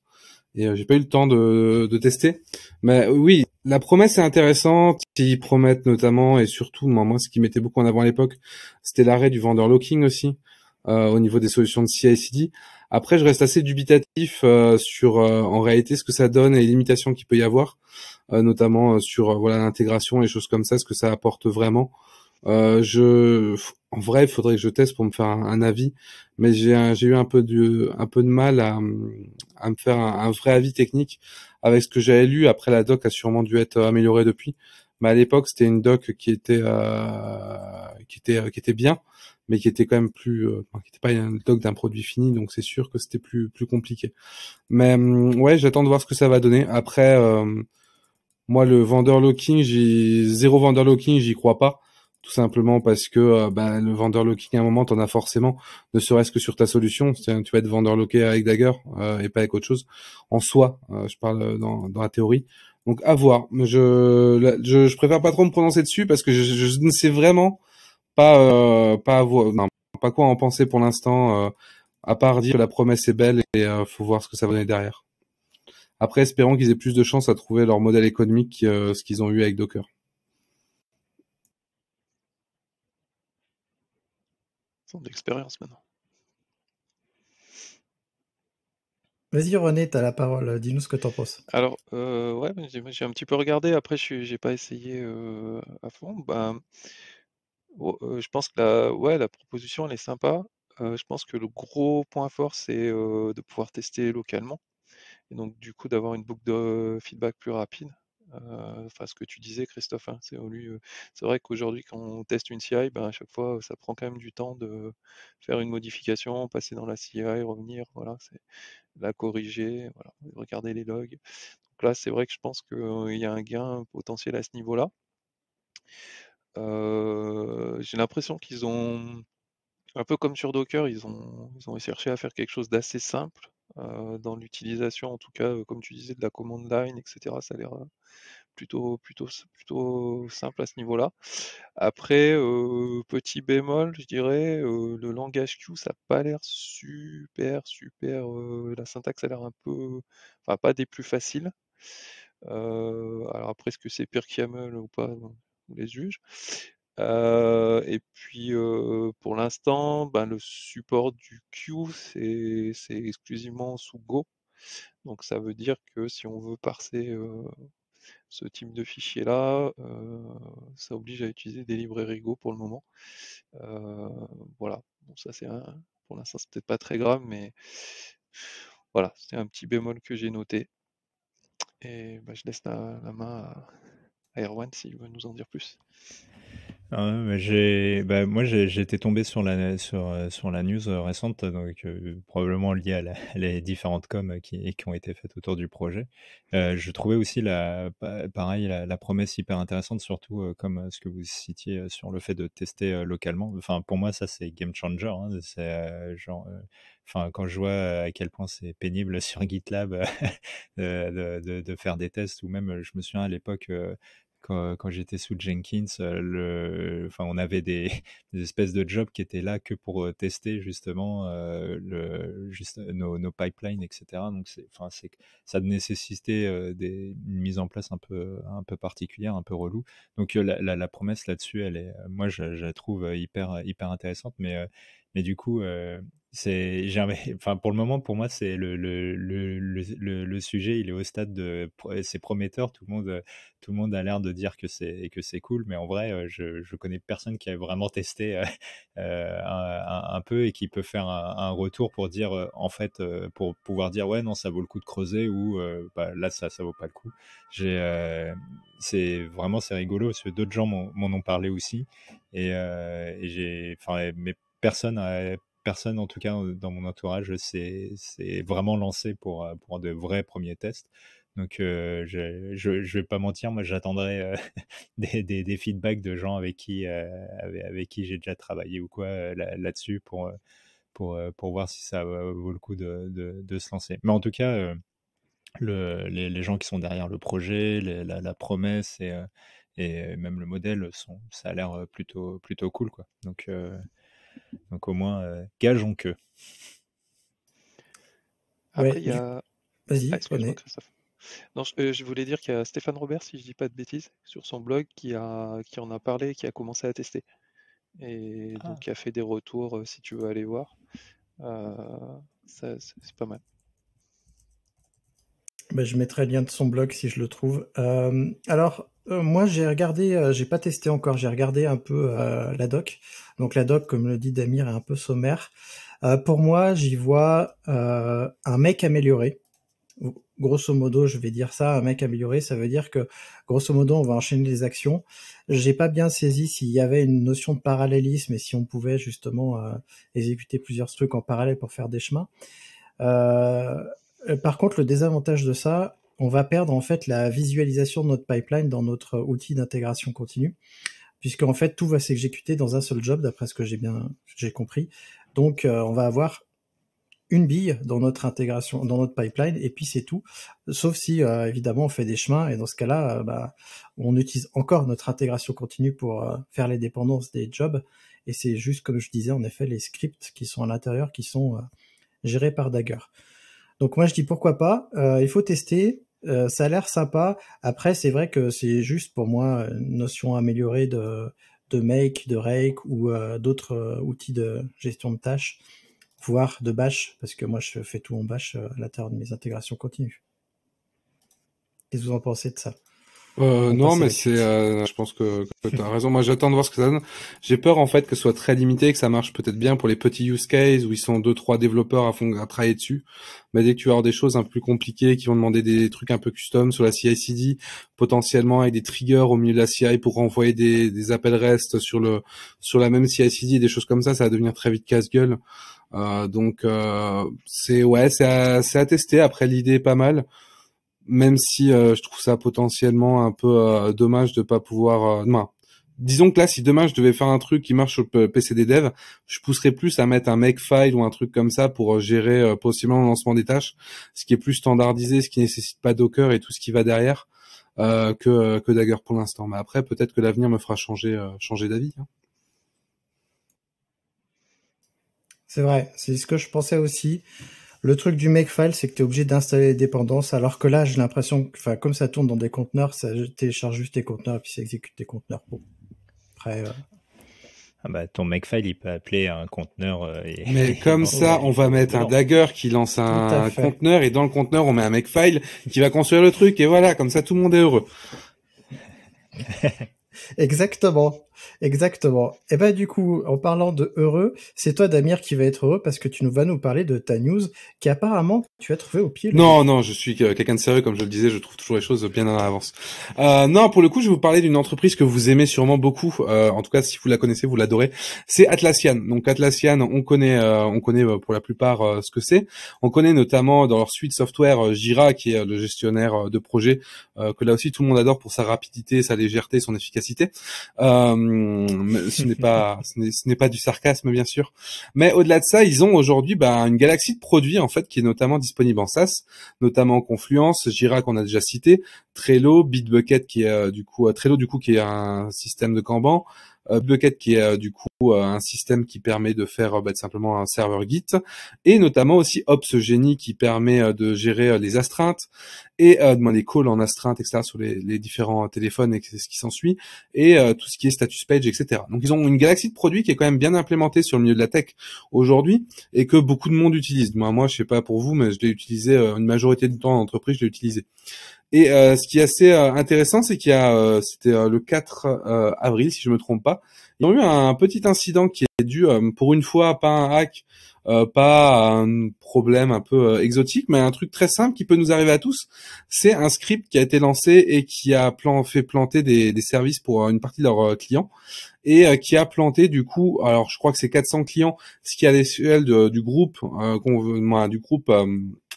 Et j'ai pas eu le temps de tester. Mais oui, la promesse est intéressante. Ils promettent notamment et surtout, moi, moi ce qui mettait beaucoup en avant à l'époque, c'était l'arrêt du vendor locking aussi euh, au niveau des solutions de CI/CD. Après, je reste assez dubitatif euh, sur euh, en réalité ce que ça donne et les limitations qu'il peut y avoir, notamment sur voilà l'intégration et les choses comme ça, ce que ça apporte vraiment. je, en vrai, il faudrait que je teste pour me faire un, avis, mais j'ai eu un peu de un peu de mal à, me faire un vrai avis technique avec ce que j'avais lu. Après, la doc a sûrement dû être euh, améliorée depuis. Mais à l'époque, c'était une doc qui était, euh, qui était, euh, qui était bien, mais qui était quand même plus, qui n'était pas une doc d'un produit fini. Donc, c'est sûr que c'était plus, plus compliqué. Mais hum, ouais, j'attends de voir ce que ça va donner. Après, moi, le vendeur locking, j'ai zéro vendeur locking, j'y crois pas tout simplement parce que euh, bah, le vendeur locking à un moment t'en as forcément ne serait-ce que sur ta solution cest tu vas être vendeur locké avec Dagger euh, et pas avec autre chose en soi euh, je parle dans, la théorie donc à voir je, je, préfère pas trop me prononcer dessus parce que je, ne sais vraiment pas pas avoir pas quoi en penser pour l'instant à part dire que la promesse est belle et faut voir ce que ça va donner derrière après espérons qu'ils aient plus de chance à trouver leur modèle économique ce qu'ils ont eu avec Docker d'expérience maintenant. Vas-y René, tu as la parole, dis-nous ce que tu en penses. Alors, euh, ouais, j'ai un petit peu regardé, après je n'ai pas essayé euh, à fond. Bah, oh, euh, je pense que la, ouais, la proposition, elle est sympa. je pense que le gros point fort, c'est de pouvoir tester localement. Et donc, du coup, d'avoir une boucle de feedback plus rapide. Euh, enfin, ce que tu disais, Christophe, hein, euh, c'est vrai qu'aujourd'hui, quand on teste une CI, ben, à chaque fois, ça prend quand même du temps de faire une modification, passer dans la CI, revenir, voilà, la corriger, regarder les logs. Donc là, c'est vrai que je pense qu'il euh, y a un gain potentiel à ce niveau-là. j'ai l'impression qu'ils ont un peu comme sur Docker, ils ont, cherché à faire quelque chose d'assez simple euh, dans l'utilisation, en tout cas, euh, comme tu disais, de la command line, etc. Ça a l'air euh, plutôt, plutôt, plutôt simple à ce niveau-là. Après, petit bémol, je dirais, le langage Q, ça n'a pas l'air super, super. la syntaxe a l'air un peu, enfin, pas des plus faciles. alors après, est-ce que c'est pire qu'YAML ou pas on les juge et puis pour l'instant, ben, le support du Q c'est, exclusivement sous Go. Donc ça veut dire que si on veut parser ce type de fichier-là, ça oblige à utiliser des librairies Go pour le moment. voilà, bon, ça c'est pour l'instant c'est peut-être pas très grave, mais voilà, c'est un petit bémol que j'ai noté. Et bah, je laisse la, main à Erwan s'il veut nous en dire plus. Ah j'ai, bah, moi, j'ai- j'étais tombé sur la, sur, sur la news euh, récente, donc euh, probablement liée à les différentes coms qui, qui ont été faites autour du projet. Euh, je trouvais aussi la, pareil, la, promesse hyper intéressante, surtout euh, comme ce que vous citiez sur le fait de tester localement. Enfin, pour moi, ça, c'est game changer. Hein. C'est genre, enfin, quand je vois à quel point c'est pénible sur GitLab de, de- de- faire des tests, ou même, je me souviens à l'époque quand, j'étais sous Jenkins, euh, enfin, on avait des, espèces de jobs qui étaient là que pour euh, tester justement euh, le, nos, pipelines, etc. Donc, enfin, ça nécessitait des, une mise en place un peu, un peu particulière, un peu relou. Donc, la, promesse là-dessus, elle est, moi, je, je, la trouve hyper, hyper intéressante, mais mais du coup, euh, c'est enfin, pour le moment, pour moi, c'est le, le, le, le, sujet, il est au stade de, c'est prometteur, tout le monde, euh, tout le monde a l'air de dire que c'est que c'est cool, mais en vrai, euh, je, je connais personne qui a vraiment testé un, peu et qui peut faire un, retour pour dire, en fait, pour pouvoir dire ouais non, ça vaut le coup de creuser ou bah, là ça ça vaut pas le coup. J'ai, c'est vraiment c'est rigolo parce que d'autres gens m'en ont parlé aussi et, j'ai, enfin, mais personne, euh, personne en tout cas euh, dans mon entourage, s'est vraiment lancé pour, euh, pour de vrais premiers tests. Donc, je ne vais pas mentir, moi, j'attendrai des, feedbacks de gens avec qui, avec, qui j'ai déjà travaillé ou quoi là-dessus pour, pour, pour voir si ça vaut le coup de, se lancer. Mais en tout cas, le, les, gens qui sont derrière le projet, la, promesse et, et, même le modèle, sont, ça a l'air plutôt, plutôt cool. Quoi. Donc, donc au moins, euh, gageons que. y a. Ah, vas-y, euh, je, voulais dire qu'il y a Stéphane Robert, si je dis pas de bêtises, sur son blog, qui, a, qui en a parlé, qui a commencé à tester. Et ah. donc, qui a fait des retours, euh, si tu veux aller voir. c'est pas mal. Bah, je mettrai le lien de son blog si je le trouve. Euh, alors, euh, moi, j'ai regardé, euh, j'ai pas testé encore, j'ai regardé un peu la doc. Donc, la doc, comme le dit Damir, est un peu sommaire. pour moi, j'y vois un mec amélioré. Grosso modo, je vais dire ça, un mec amélioré, ça veut dire que, grosso modo, on va enchaîner les actions. J'ai pas bien saisi s'il y avait une notion de parallélisme et si on pouvait justement exécuter plusieurs trucs en parallèle pour faire des chemins. Euh, euh, par contre, le désavantage de ça, on va perdre en fait la visualisation de notre pipeline dans notre outil d'intégration continue, puisque en fait tout va s'exécuter dans un seul job, d'après ce que j'ai bien compris. Donc euh, on va avoir une bille dans notre intégration, dans notre pipeline, et puis c'est tout. Sauf si euh, évidemment on fait des chemins, et dans ce cas-là, bah, on utilise encore notre intégration continue pour faire les dépendances des jobs. Et c'est juste comme je disais en effet les scripts qui sont à l'intérieur, qui sont gérés par Dagger. Donc moi je dis pourquoi pas, euh, il faut tester, euh, ça a l'air sympa. Après c'est vrai que c'est juste pour moi une notion améliorée de, de Make, de Rake ou euh, d'autres outils de gestion de tâches, voire de Bash, parce que moi je fais tout en Bash à l'intérieur de mes intégrations continues. Qu'est-ce que vous en pensez de ça euh, non, mais c'est, euh, je pense que, que tu as raison. Moi, j'attends de voir ce que ça donne. J'ai peur en fait que ce soit très limité, que ça marche peut-être bien pour les petits use cases où ils sont deux trois développeurs à, fond, à travailler dessus. Mais dès que tu vas des choses un peu plus compliquées qui vont demander des trucs un peu custom sur la CI/CD, potentiellement avec des triggers au milieu de la CI pour renvoyer des, appels REST sur le sur la même CI/CD, des choses comme ça, ça va devenir très vite casse-gueule. Euh, donc c'est ouais, c'est à, à tester. Après, l'idée est pas mal même si euh, je trouve ça potentiellement un peu euh, dommage de pas pouvoir. Euh, disons que là, si demain je devais faire un truc qui marche sur le PC des je pousserais plus à mettre un Makefile ou un truc comme ça pour gérer possiblement le lancement des tâches, ce qui est plus standardisé, ce qui nécessite pas Docker et tout ce qui va derrière que, que Dagger pour l'instant. Mais après, peut-être que l'avenir me fera changer, changer d'avis. Hein. C'est vrai, c'est ce que je pensais aussi. Le truc du Makefile, c'est que tu es obligé d'installer les dépendances, alors que là, j'ai l'impression que, comme ça tourne dans des conteneurs, ça télécharge juste tes conteneurs puis ça exécute tes conteneurs. Après. Euh, ah bah, ton Makefile, il peut appeler un conteneur. Euh, Mais comme ça, on va mettre un dagger qui lance un conteneur et dans le conteneur, on met un Makefile qui va construire le truc et voilà, comme ça, tout le monde est heureux. Exactement. Exactement. Et eh ben du coup, en parlant de heureux, c'est toi Damir qui va être heureux parce que tu nous vas nous parler de ta news qui apparemment tu as trouvé au pied. Non, non, je suis euh, quelqu'un de sérieux comme je le disais, je trouve toujours les choses bien en avance. Euh, non, pour le coup, je vais vous parler d'une entreprise que vous aimez sûrement beaucoup. Euh, en tout cas, si vous la connaissez, vous l'adorez. C'est Atlassian. Donc Atlassian, on connaît, euh, on connaît euh, pour la plupart ce que c'est. On connaît notamment dans leur suite software Jira, qui est le gestionnaire de projet que là aussi tout le monde adore pour sa rapidité, sa légèreté, son efficacité. Hum, ce n'est pas ce n'est pas du sarcasme bien sûr. Mais au-delà de ça, ils ont aujourd'hui bah, une galaxie de produits en fait qui est notamment disponible en SaaS, notamment Confluence, Jira qu'on a déjà cité, Trello, Bitbucket qui est euh, du coup euh, Trello du coup qui est un système de Kanban, euh, Bucket qui est du coup euh, un système qui permet de faire euh, bah, simplement un serveur Git, et notamment aussi Opsgenie qui permet euh, de gérer les astreintes et euh, demander calls en astreintes etc. sur les, différents téléphones et ce qui s'ensuit, et tout ce qui est status page, etc. Donc ils ont une galaxie de produits qui est quand même bien implémentée sur le milieu de la tech aujourd'hui et que beaucoup de monde utilise. Moi, moi je sais pas pour vous, mais je l'ai utilisé une majorité du temps en entreprise, je l'ai utilisé. Et ce qui est assez intéressant, c'est qu'il y a, c'était le 4 avril, si je me trompe pas, ils ont eu un petit incident qui est dû, euh, pour une fois, pas un hack, euh, pas un problème un peu euh, exotique, mais un truc très simple qui peut nous arriver à tous. C'est un script qui a été lancé et qui a fait planter des, services pour une partie de leurs clients et qui a planté du coup, alors je crois que c'est 400 clients, ce qui à l'échelle du groupe, du groupe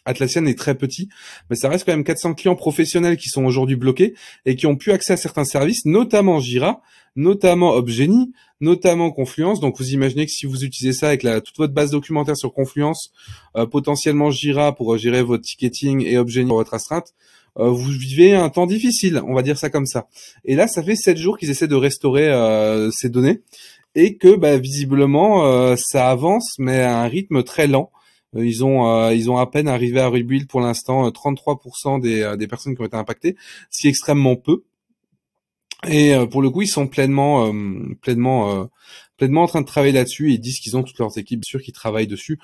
Atlassian est très petit, mais ça reste quand même 400 clients professionnels qui sont aujourd'hui bloqués et qui ont pu accès à certains services, notamment Jira, notamment Obgenie, notamment Confluence. Donc vous imaginez que si vous utilisez ça avec la, toute votre base documentaire sur Confluence, euh, potentiellement Jira pour euh, gérer votre ticketing et Obgenie pour votre astreinte, euh, vous vivez un temps difficile, on va dire ça comme ça. Et là, ça fait sept jours qu'ils essaient de restaurer ces données et que bah, visiblement ça avance, mais à un rythme très lent. Ils ont, ils ont à peine arrivé à rebuild pour l'instant 33% des, des personnes qui ont été impactées, ce qui est extrêmement peu. Et euh, pour le coup, ils sont pleinement, euh, pleinement, euh, pleinement en train de travailler là-dessus. Ils disent qu'ils ont toutes leurs équipes, sûr, qui travaillent dessus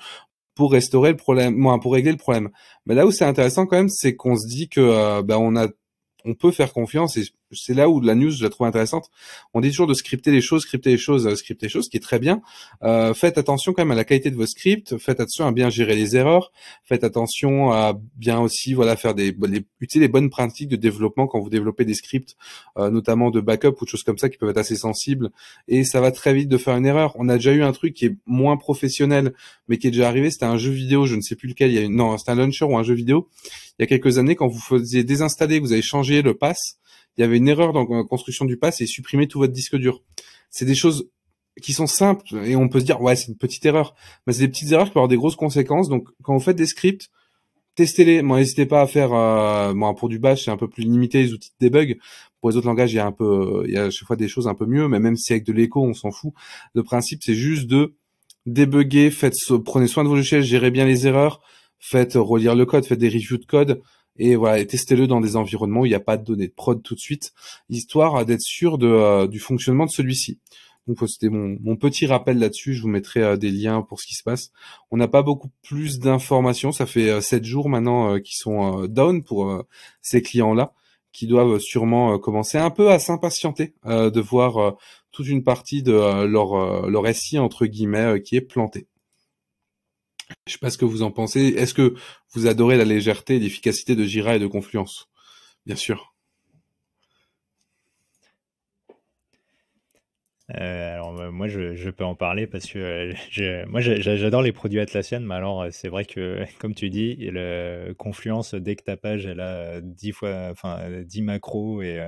pour restaurer le problème, pour régler le problème. Mais là où c'est intéressant quand même, c'est qu'on se dit que ben, on a, on peut faire confiance c'est là où la news, je la trouve intéressante. On dit toujours de scripter les choses, scripter les choses, scripter les choses, ce qui est très bien. Euh, faites attention quand même à la qualité de vos scripts. Faites attention à bien gérer les erreurs. Faites attention à bien aussi, voilà, faire des, utiliser les bonnes pratiques de développement quand vous développez des scripts, euh, notamment de backup ou de choses comme ça qui peuvent être assez sensibles. Et ça va très vite de faire une erreur. On a déjà eu un truc qui est moins professionnel, mais qui est déjà arrivé. C'était un jeu vidéo, je ne sais plus lequel. Il y a une, non, c'était un launcher ou un jeu vidéo. Il y a quelques années, quand vous faisiez désinstaller, vous avez changé le pass il y avait une erreur dans la construction du pass et supprimer tout votre disque dur. C'est des choses qui sont simples et on peut se dire ouais c'est une petite erreur, mais c'est des petites erreurs qui peuvent avoir des grosses conséquences. Donc quand vous faites des scripts, testez-les. Moi, n'hésitez pas à faire. Euh, pour du Bash, c'est un peu plus limité les outils de debug. Pour les autres langages, il y a un peu, il y a à chaque fois des choses un peu mieux. Mais même si avec de l'écho, on s'en fout. Le principe, c'est juste de débugger, faites, prenez soin de vos logiciels, gérez bien les erreurs, faites relire le code, faites des reviews de code, et voilà, testez-le dans des environnements où il n'y a pas de données de prod tout de suite, histoire euh, d'être sûr de, euh, du fonctionnement de celui-ci. Donc c'était mon, petit rappel là-dessus. Je vous mettrai euh, des liens pour ce qui se passe. On n'a pas beaucoup plus d'informations. Ça fait sept jours maintenant qu'ils sont down pour ces clients-là, qui doivent sûrement commencer un peu à s'impatienter de voir toute une partie de leur leur SI entre guillemets qui est plantée. Je ne sais pas ce que vous en pensez. Est-ce que vous adorez la légèreté et l'efficacité de Jira et de Confluence Bien sûr. Euh, alors euh, moi je, peux en parler parce que euh, moi j'adore les produits Atlassian mais alors c'est vrai que comme tu dis le Confluence dès que ta page elle a 10 fois enfin 10 macros et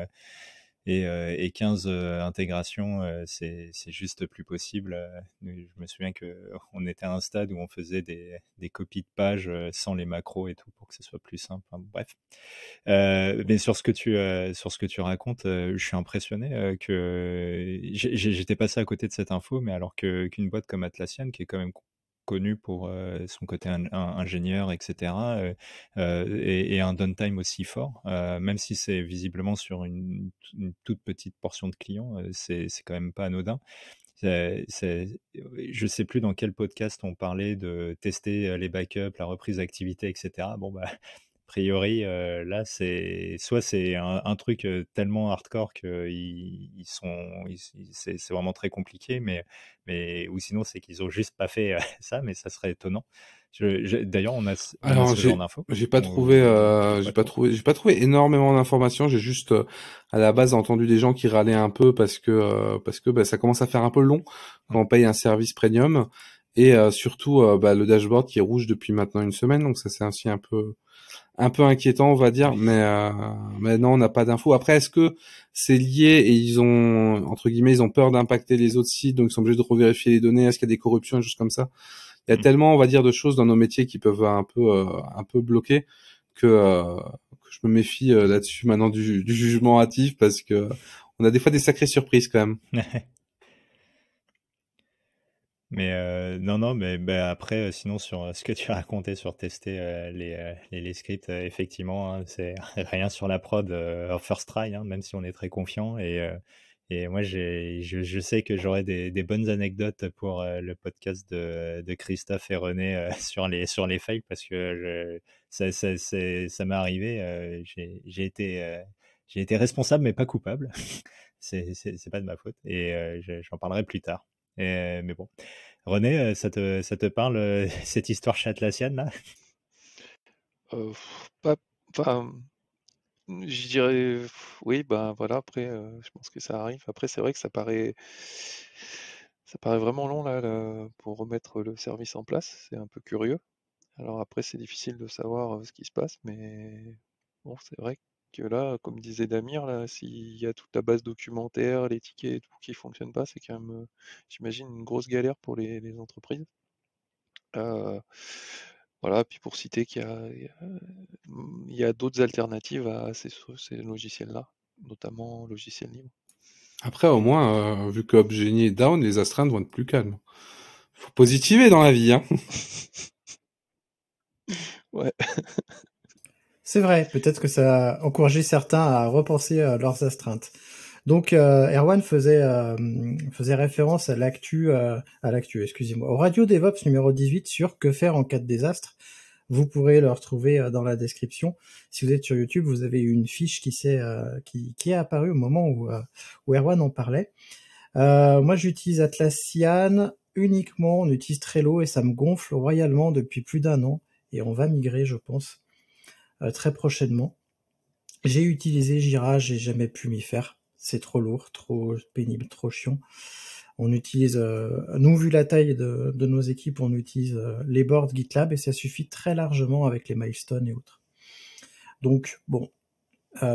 et, 15 euh, euh, intégrations, euh, c'est juste plus possible. je me souviens qu'on était à un stade où on faisait des, copies de pages sans les macros et tout pour que ce soit plus simple. Hein, bref. mais sur ce, que tu, sur ce que tu racontes, je suis impressionné que j'étais passé à côté de cette info, mais alors qu'une boîte comme Atlassian, qui est quand même connu pour son côté ingénieur, etc. Et, un downtime aussi fort, même si c'est visiblement sur une, toute petite portion de clients, c'est quand même pas anodin. je ne sais plus dans quel podcast on parlait de tester les backups, la reprise d'activité, etc. Bon, bah, priori, là, c'est soit c'est un, truc tellement hardcore que ils, sont, c'est, vraiment très compliqué, mais, ou sinon c'est qu'ils ont juste pas fait ça, mais ça serait étonnant. d'ailleurs, on a, genre d'infos. J'ai pas trouvé, j'ai pas trouvé, j'ai pas trouvé énormément d'informations. J'ai juste à la base entendu des gens qui râlaient un peu parce que parce que bah, ça commence à faire un peu long mmh. quand on paye un service premium et surtout bah, le dashboard qui est rouge depuis maintenant une semaine, donc ça c'est ainsi un peu un peu inquiétant, on va dire, mais, euh, non, on n'a pas d'infos. Après, est-ce que c'est lié et ils ont, entre guillemets, ils ont peur d'impacter les autres sites, donc ils sont obligés de revérifier les données, est-ce qu'il y a des corruptions, des choses comme ça Il y a mmh. tellement, on va dire, de choses dans nos métiers qui peuvent un peu, euh, un peu bloquer que, euh, je me méfie euh, là-dessus maintenant du, du, jugement hâtif parce que on a des fois des sacrées surprises quand même. Mais euh, non, non, mais ben après, euh, sinon, sur euh, ce que tu as raconté sur tester euh, les, les, scripts, effectivement, hein, c'est rien sur la prod first try, hein, même si on est très confiant. Et, et moi, je, je, sais que j'aurai des, des, bonnes anecdotes pour le podcast de, de, Christophe et René sur, les, sur les fails, parce que je, ça, ça, ça m'est arrivé. J'ai été, j'ai été responsable, mais pas coupable. c'est pas de ma faute. Et j'en parlerai plus tard. Euh, mais bon. René, euh, ça te, parle, euh, cette histoire châtelassienne, là mm, je dirais oui, ben voilà, après, je pense que ça arrive. Après, c'est vrai que ça paraît ça paraît vraiment long là, pour remettre le service en place. C'est un peu curieux. Alors après, c'est difficile de savoir ce qui se passe, mais bon, c'est vrai que là, comme disait Damir, s'il y a toute la base documentaire, les tickets et tout qui ne fonctionne pas, c'est quand même, euh, j'imagine, une grosse galère pour les, entreprises. Euh, voilà, puis pour citer qu'il y a, mmh, d'autres alternatives à ces, logiciels-là, notamment logiciels libre. Après, au moins, euh, vu que est down, les astreintes vont être plus calmes. Faut positiver dans la vie, hein. ouais. C'est vrai, peut-être que ça a encouragé certains à repenser euh, leurs astreintes. Donc euh, Erwan faisait euh, faisait référence à l'actu à l'actu, excusez-moi, au Radio DevOps numéro 18 sur que faire en cas de désastre. Vous pourrez le retrouver dans la description. Si vous êtes sur YouTube, vous avez une fiche qui s'est qui, qui est apparue au moment où, où Erwan en parlait. moi, j'utilise Atlassian uniquement. On utilise Trello et ça me gonfle royalement depuis plus d'un an. Et on va migrer, je pense. Euh, très prochainement. J'ai utilisé Jira, j'ai jamais pu m'y faire. C'est trop lourd, trop pénible, trop chiant. On utilise, euh, nous vu la taille de, nos équipes, on utilise euh, les boards GitLab et ça suffit très largement avec les milestones et autres. Donc bon.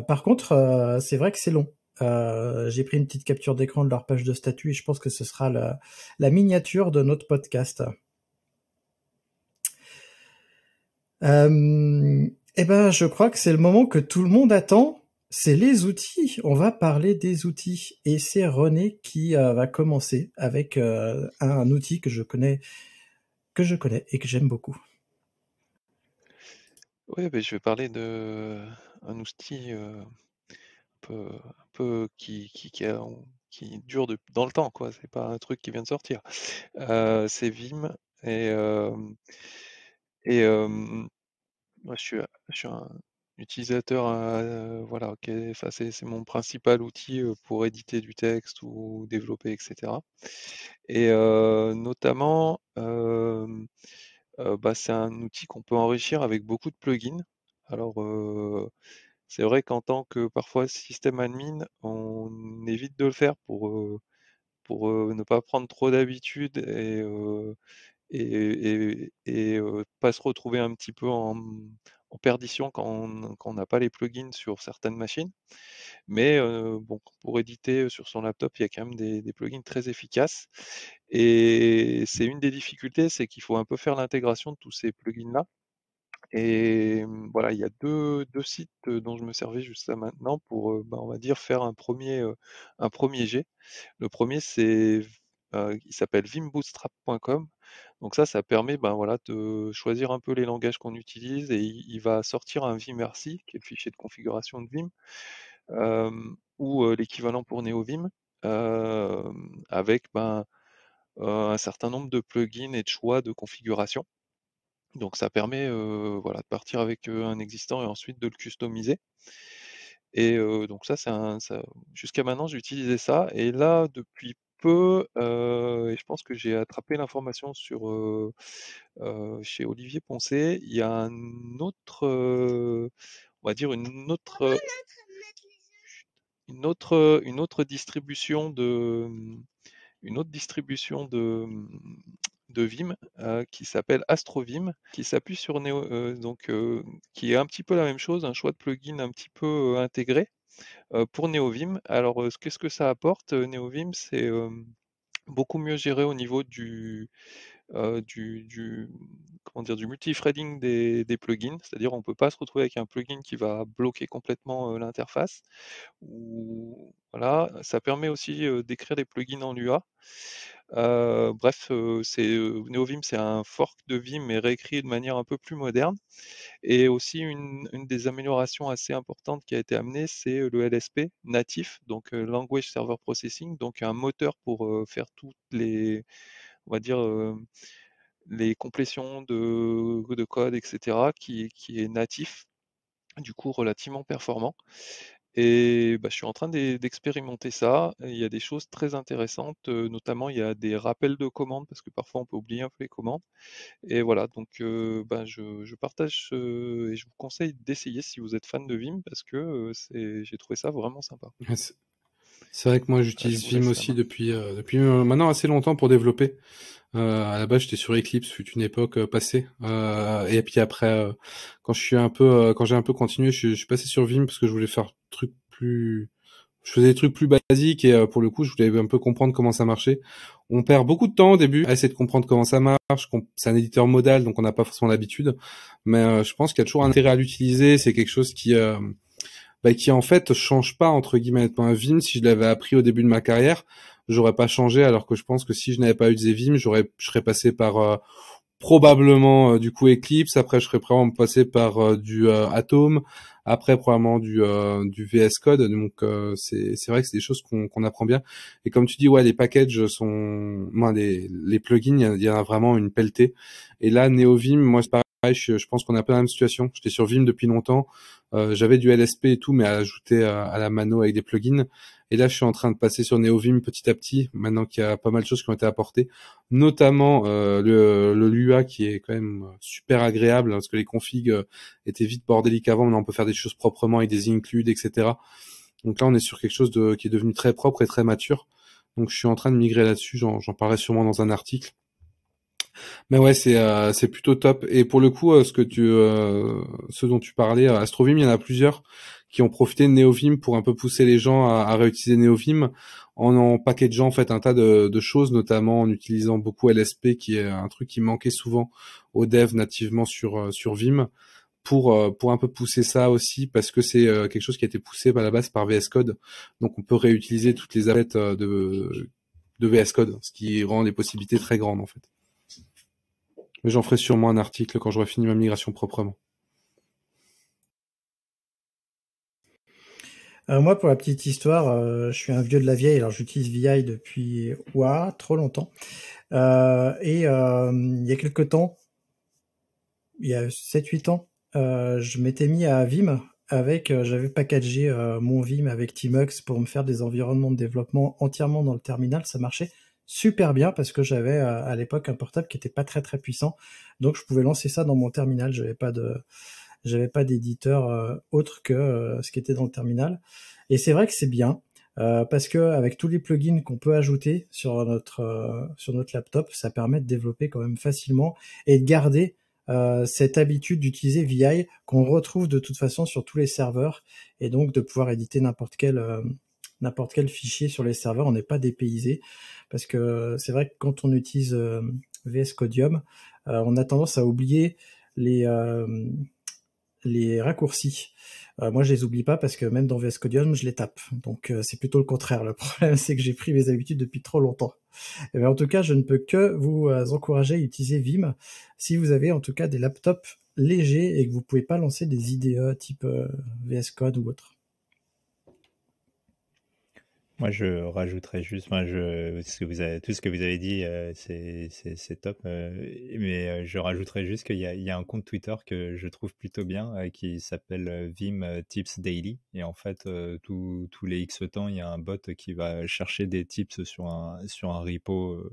par contre, c'est vrai que c'est long. j'ai pris une petite capture d'écran de leur page de statut et je pense que ce sera la, miniature de notre podcast. Eh ben, je crois que c'est le moment que tout le monde attend. C'est les outils. On va parler des outils. Et c'est René qui euh, va commencer avec euh, un, outil que je connais, que je connais et que j'aime beaucoup. Oui, ben, je vais parler de un outil euh, un, peu, qui, qui, dure dans le temps, quoi. C'est pas un truc qui vient de sortir. c'est Vim et et moi, euh, je suis, un utilisateur, euh, voilà, ok, ça c'est mon principal outil pour éditer du texte ou développer, etc. Et notamment, bah, c'est un outil qu'on peut enrichir avec beaucoup de plugins. Alors, c'est vrai qu'en tant que parfois système admin, on évite de le faire pour, pour ne pas prendre trop d'habitude et, et, et, pas se retrouver un petit peu en, mmh, perdition quand on n'a pas les plugins sur certaines machines. Mais bon, pour éditer sur son laptop, il y a quand même des, plugins très efficaces. Et c'est une des difficultés, c'est qu'il faut un peu faire l'intégration de tous ces plugins-là. Et mmh, voilà, il y a deux, sites dont je me servais juste là maintenant pour, bah, on va dire, faire un premier, un premier jet. Le premier, c'est euh, il s'appelle vimbootstrap.com. Donc ça, ça permet ben, voilà, de choisir un peu les langages qu'on utilise et il, va sortir un vimrc qui est le fichier de configuration de Vim, ou l'équivalent pour NeoVim, avec ben, euh, un certain nombre de plugins et de choix de configuration. Donc ça permet voilà, de partir avec un existant et ensuite de le customiser. Et donc ça, c'est un. Jusqu'à maintenant, j'utilisais ça. Et là, depuis et je pense que j'ai attrapé l'information sur chez Olivier Poncé, il y a un autre, on va dire une autre, une autre, une autre distribution de, mmh, une autre distribution de, mmh, de Vim qui s'appelle AstroVim, qui s'appuie sur Neo, donc qui est un petit peu la même chose, un choix de plugin un petit peu intégré, euh, pour Neovim, alors euh, qu'est-ce que ça apporte euh, Neovim, c'est beaucoup mieux géré au niveau du, du, du, dire, du multi-threading des, plugins, c'est-à-dire on ne peut pas se retrouver avec un plugin qui va bloquer complètement l'interface. Voilà. Ça permet aussi d'écrire des plugins en Lua bref, c'est NeoVim, c'est un fork de Vim mais réécrit de manière un peu plus moderne. Et aussi une, des améliorations assez importantes qui a été amenée, c'est le LSP natif, donc Language Server Processing, donc un moteur pour faire toutes les, on va dire les complétions de, de code, etc., qui, est natif, du coup relativement performant. Et bah, je suis en train d'expérimenter ça. Il y a des choses très intéressantes, notamment il y a des rappels de commandes, parce que parfois on peut oublier un peu les commandes. Et voilà, donc bah, je, partage et je vous conseille d'essayer si vous êtes fan de Vim, parce que j'ai trouvé ça vraiment sympa. c'est- vrai que moi j'utilise Vim aussi depuis, depuis maintenant assez longtemps pour développer. à la base, j'étais sur Eclipse, fut une époque passée. et puis après, quand je suis un peu, quand j'ai un peu continué, je suis passé sur Vim parce que je voulais faire trucs plus je faisais des trucs plus basiques et euh, pour le coup, je voulais un peu comprendre comment ça marchait. On perd beaucoup de temps au début à essayer de comprendre comment ça marche. C'est un éditeur modal, donc on n'a pas forcément l'habitude. Mais euh, je pense qu'il y a toujours un intérêt à l'utiliser. C'est quelque chose qui, euh, bah, qui en fait change pas entre guillemets. Vim, si je l'avais appris au début de ma carrière, j'aurais pas changé. Alors que je pense que si je n'avais pas eu de Vim, j'aurais, je serais passé par probablement euh, du coup Eclipse. Après, je serais probablement passé me passer par euh, du euh, Atom. Après, probablement du, du VS Code. Donc, c'est vrai que c'est des choses qu'on qu'on apprend bien. Et comme tu dis, ouais, les packages sont, les, les plugins, il y, en a vraiment une pelletée. Et là, NeoVim, moi, c'est pareil. Je, pense qu'on a pas la même situation. J'étais sur Vim depuis longtemps. J'avais du LSP et tout, mais à ajouter à la mano avec des plugins. Et là, je suis en train de passer sur NeoVim petit à petit, maintenant qu'il y a pas mal de choses qui ont été apportées, notamment euh, le, Lua qui est quand même euh, super agréable, hein, parce que les configs euh, étaient vite bordéliques avant, maintenant on peut faire des choses proprement avec des includes, etc. Donc là, on est sur quelque chose de, qui est devenu très propre et très mature. Donc je suis en train de migrer là-dessus, j'en parlerai sûrement dans un article. Mais ouais, c'est euh, c'est plutôt top. Et pour le coup, euh, ce que tu, euh, ce dont tu parlais, Astrovim, il y en a plusieurs qui ont profité de Neovim pour un peu pousser les gens à, réutiliser Neovim en en packageant en fait un tas de, choses, notamment en utilisant beaucoup LSP, qui est un truc qui manquait souvent aux devs nativement sur sur Vim. Pour, pour un peu pousser ça aussi parce que c'est quelque chose qui a été poussé à la base par VS Code donc on peut réutiliser toutes les appels de de VS Code ce qui rend les possibilités très grandes en fait mais j'en ferai sûrement un article quand j'aurai fini ma migration proprement. Euh, moi, pour la petite histoire, euh, je suis un vieux de la vieille, alors j'utilise VI depuis trop longtemps. Euh, et il y a quelques temps, il y a 7-8 ans, je m'étais mis à Vim avec, j'avais packagé mon Vim avec Tmux pour me faire des environnements de développement entièrement dans le terminal, ça marchait super bien parce que j'avais euh, à l'époque un portable qui n'était pas très très puissant. Donc je pouvais lancer ça dans mon terminal. J'avais pas de j'avais pas d'éditeur euh, autre que euh, ce qui était dans le terminal. Et c'est vrai que c'est bien. parce que avec tous les plugins qu'on peut ajouter sur notre sur notre laptop, ça permet de développer quand même facilement et de garder cette habitude d'utiliser VI qu'on retrouve de toute façon sur tous les serveurs et donc de pouvoir éditer n'importe quel n'importe quel fichier sur les serveurs, on n'est pas dépaysé. Parce que euh, c'est vrai que quand on utilise euh, VS Codium, euh, on a tendance à oublier les, les raccourcis. moi, je les oublie pas parce que même dans VS Codium, je les tape. Donc, c'est plutôt le contraire. Le problème, c'est que j'ai pris mes habitudes depuis trop longtemps. Et eh ben, en tout cas, je ne peux que vous encourager à utiliser Vim si vous avez en tout cas des laptops légers et que vous ne pouvez pas lancer des IDE type VS Code ou autre. Moi, je rajouterais juste, je, vous avez, tout ce que vous avez dit, euh, c'est top. Euh, mais euh, je rajouterais juste qu'il y, a un compte Twitter que je trouve plutôt bien qui s'appelle Vim Tips Daily. Et en fait, tous les X temps, il y a un bot qui va chercher des tips sur un, sur un repo.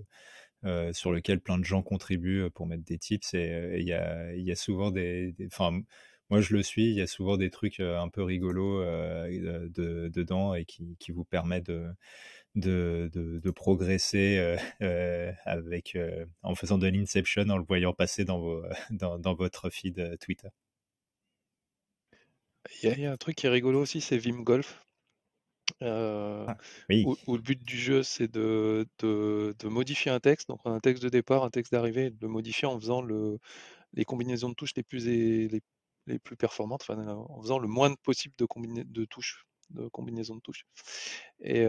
sur lequel plein de gens contribuent pour mettre des tips. Et il y, a, y, a, souvent des. Enfin, moi, je le suis. Il y a souvent des trucs un peu rigolos dedans et qui, vous permet de, de, progresser avec, en faisant de l'inception, en le voyant passer dans, vos, dans, votre feed Twitter. Il y, a, un truc qui est rigolo aussi, c'est Vim Golf. Ah, où, le but du jeu c'est de, modifier un texte, donc un texte de départ, un texte d'arrivée, de le modifier en faisant le, les combinaisons de touches les plus, les les plus performantes, euh, en faisant le moins possible de, de touches, de combinaisons de touches. Et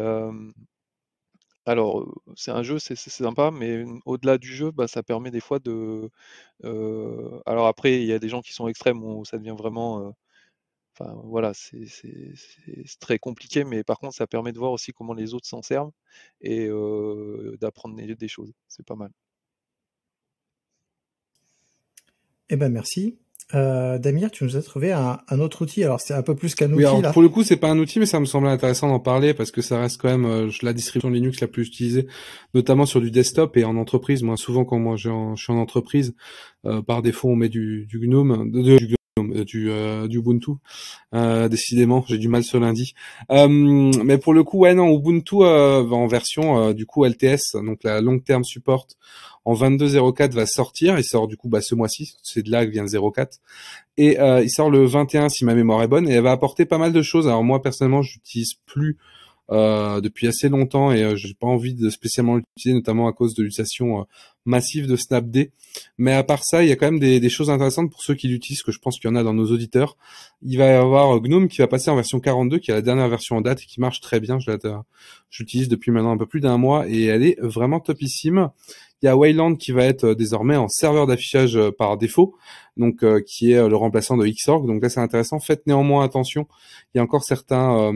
alors, c'est un jeu, c'est sympa, mais au-delà du jeu, bah, ça permet des fois de. alors après, il y a des gens qui sont extrêmes où ça devient vraiment. enfin voilà, c'est très compliqué, mais par contre, ça permet de voir aussi comment les autres s'en servent et d'apprendre des, choses. C'est pas mal. Eh ben merci. Euh, Damir, tu nous as trouvé un, autre outil. Alors c'est un peu plus qu'un outil. Pour le coup, c'est pas un outil, mais ça me semblait intéressant d'en parler parce que ça reste quand même euh, la distribution Linux la plus utilisée, notamment sur du desktop et en entreprise. Moi, souvent quand moi je, suis en entreprise, euh, par défaut on met du, du GNOME, du GNOME, euh, du, Ubuntu. décidément, j'ai du mal ce lundi. mais pour le coup, ouais, non, Ubuntu en version du coup LTS, donc la long term support en 22.04 va sortir. Il sort du coup bah, ce mois-ci. C'est de là que vient 04. Et euh, il sort le 21 si ma mémoire est bonne. Et elle va apporter pas mal de choses. Alors moi personnellement, j'utilise plus euh, depuis assez longtemps et je euh, j'ai pas envie de spécialement l'utiliser, notamment à cause de l'utilisation massive de SnapD. Mais à part ça, il y a quand même des, des choses intéressantes pour ceux qui l'utilisent, que je pense qu'il y en a dans nos auditeurs. Il va y avoir GNOME qui va passer en version 42, qui est la dernière version en date et qui marche très bien. Je l'utilise depuis maintenant un peu plus d'un mois et elle est vraiment topissime. Il y a Wayland qui va être euh, désormais en serveur d'affichage euh, par défaut, donc euh, qui est le remplaçant de Xorg. Donc là, c'est intéressant. Faites néanmoins attention. Il y a encore certains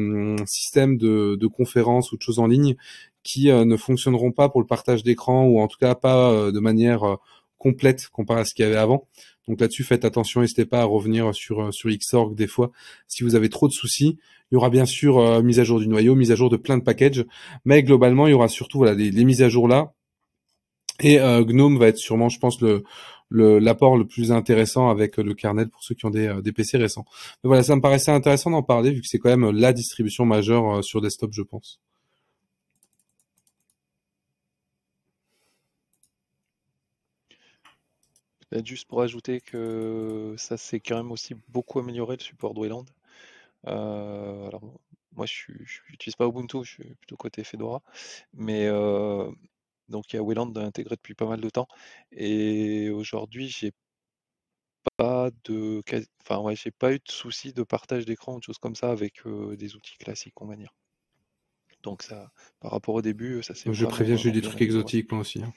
systèmes de, de, conférences ou de choses en ligne qui ne fonctionneront pas pour le partage d'écran ou en tout cas pas de manière complète comparé à ce qu'il y avait avant. Donc là-dessus, faites attention, n'hésitez pas à revenir sur sur Xorg des fois si vous avez trop de soucis. Il y aura bien sûr mise à jour du noyau, mise à jour de plein de packages, mais globalement, il y aura surtout voilà les mises à jour là et euh, Gnome va être sûrement, je pense, le l'apport le, plus intéressant avec euh, le kernel pour ceux qui ont des, euh, PC récents. Mais voilà, ça me paraissait intéressant d'en parler vu que c'est quand même la distribution majeure sur desktop, je pense. Peut-être Juste pour ajouter que ça s'est quand même aussi beaucoup amélioré le support Dwayland. Euh, alors moi je n'utilise pas Ubuntu, je suis plutôt côté Fedora, mais euh, donc il y a Wayland intégré depuis pas mal de temps. Et aujourd'hui, j'ai pas de, enfin j'ai pas eu de souci de partage d'écran ou de choses comme ça avec des outils classiques, on va dire. Donc ça, par rapport au début, ça c'est. Je préviens, j'ai des trucs exotiques moi aussi. Hein.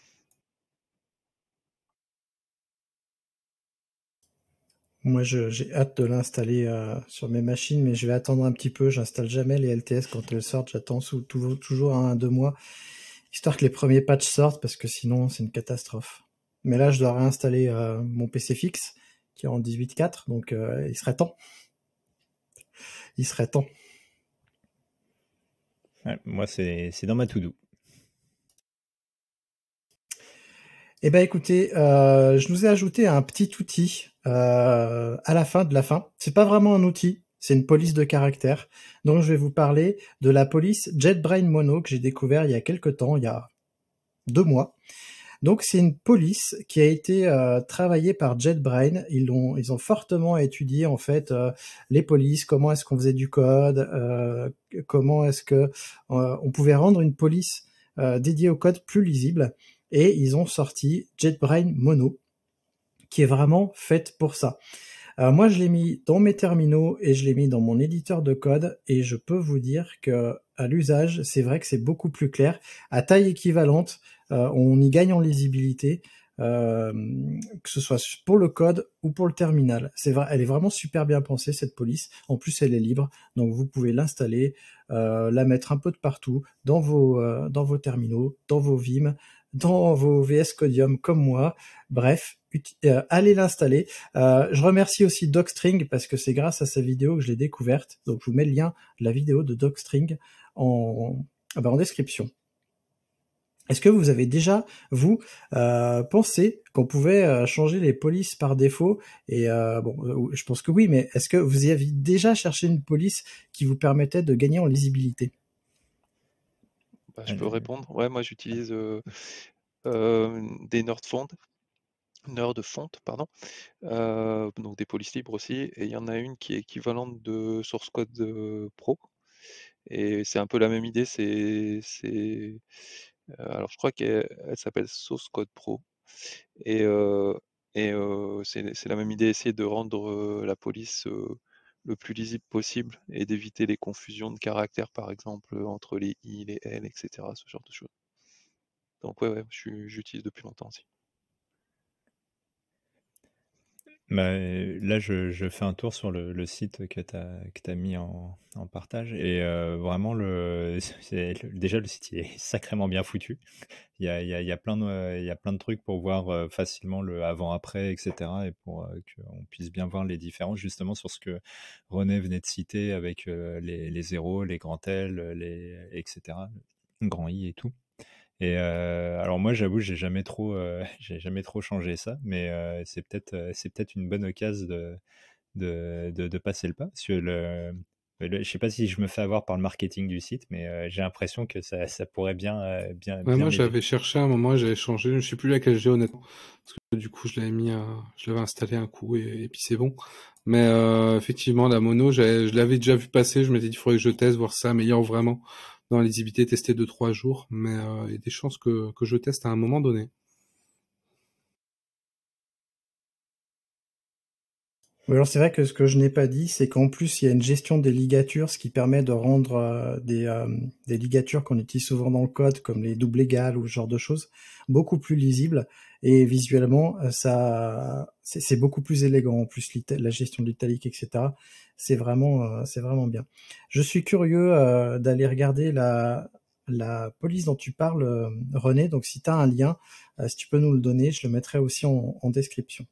Moi, j'ai hâte de l'installer euh, sur mes machines, mais je vais attendre un petit peu. J'installe jamais les LTS quand elles sortent. J'attends toujours un, deux mois histoire que les premiers patchs sortent parce que sinon c'est une catastrophe. Mais là, je dois réinstaller euh, mon PC fixe qui est en 18.4, donc euh, il serait temps. Il serait temps. moi, c'est dans ma to-do. Eh ben écoutez, euh, je nous ai ajouté un petit outil à la fin de la fin. C'est pas vraiment un outil, c'est une police de caractère. Donc je vais vous parler de la police JetBrain Mono que j'ai découvert il y a quelques temps, il y a deux mois. Donc c'est une police qui a été euh, travaillée par JetBrain. Ils ont, ils ont fortement étudié en fait euh, les polices, comment est-ce qu'on faisait du code, euh, comment est-ce que on pouvait rendre une police dédiée au code plus lisible. Et ils ont sorti JetBrain Mono, qui est vraiment faite pour ça. Euh, moi, je l'ai mis dans mes terminaux et je l'ai mis dans mon éditeur de code et je peux vous dire que à l'usage, c'est vrai que c'est beaucoup plus clair. À taille équivalente, euh, on y gagne en lisibilité, euh, que ce soit pour le code ou pour le terminal. C'est vrai, elle est vraiment super bien pensée cette police. En plus, elle est libre, donc vous pouvez l'installer, la mettre un peu de partout, dans vos dans vos terminaux, dans vos Vim, dans vos VS Codium comme moi. Bref, euh, allez l'installer. Euh, je remercie aussi DocString parce que c'est grâce à sa vidéo que je l'ai découverte. Donc je vous mets le lien de la vidéo de DocString en, ah ben, en, description. Est-ce que vous avez déjà, vous, euh, pensé qu'on pouvait euh, changer les polices par défaut Et bon, je pense que oui, mais est-ce que vous y avez déjà cherché une police qui vous permettait de gagner en lisibilité bah, Je peux répondre. Ouais, moi j'utilise des Fonts une de fonte, pardon, euh, donc des polices libres aussi, et il y en a une qui est équivalente de Source Code euh, Pro. Et c'est un peu la même idée, c'est. Euh, alors je crois qu'elle s'appelle Source Code Pro. Et, et c'est la même idée, essayer de rendre la police le plus lisible possible et d'éviter les confusions de caractères, par exemple, entre les i, les l, etc., ce genre de choses. Donc ouais, ouais j'utilise depuis longtemps aussi. Bah, là, je, fais un tour sur le, site que tu as, mis en, partage. Et euh, vraiment, déjà, le site est sacrément bien foutu. Il y a, plein de, a plein de trucs pour voir euh, facilement le avant-après, etc. Et pour euh, qu'on puisse bien voir les différences, justement, sur ce que René venait de citer avec les, les zéros, les grands L, les, etc., grand I et tout. Et euh, alors moi, j'avoue, j'ai jamais trop, euh, j'ai jamais trop changé ça, mais euh, c'est peut-être, c'est peut-être une bonne occasion de, de, de, passer le pas. sur le, je sais pas si je me fais avoir par le marketing du site, mais j'ai l'impression que ça, ça, pourrait bien, bien. moi, j'avais cherché à un moment, j'avais changé. Je sais plus laquelle j'ai honnêtement, parce que du coup, je l'avais mis, je l'avais installé un coup et, puis c'est bon. Mais effectivement, la mono, je l'avais déjà vu passer. Je m'étais dit, il faudrait que je teste voir ça meilleur vraiment dans les tester de 3 jours, mais euh, il y a des chances que, je teste à un moment donné. Alors c'est vrai que ce que je n'ai pas dit, c'est qu'en plus il y a une gestion des ligatures, ce qui permet de rendre euh, des, euh, des, ligatures qu'on utilise souvent dans le code, comme les doubles égales ou ce genre de choses, beaucoup plus lisibles et visuellement ça c'est beaucoup plus élégant en plus la gestion de l'italique, etc. C'est vraiment, euh, c'est vraiment bien. Je suis curieux euh, d'aller regarder la, la police dont tu parles, euh, René. Donc si tu as un lien, si tu peux nous le donner, je le mettrai aussi en, description.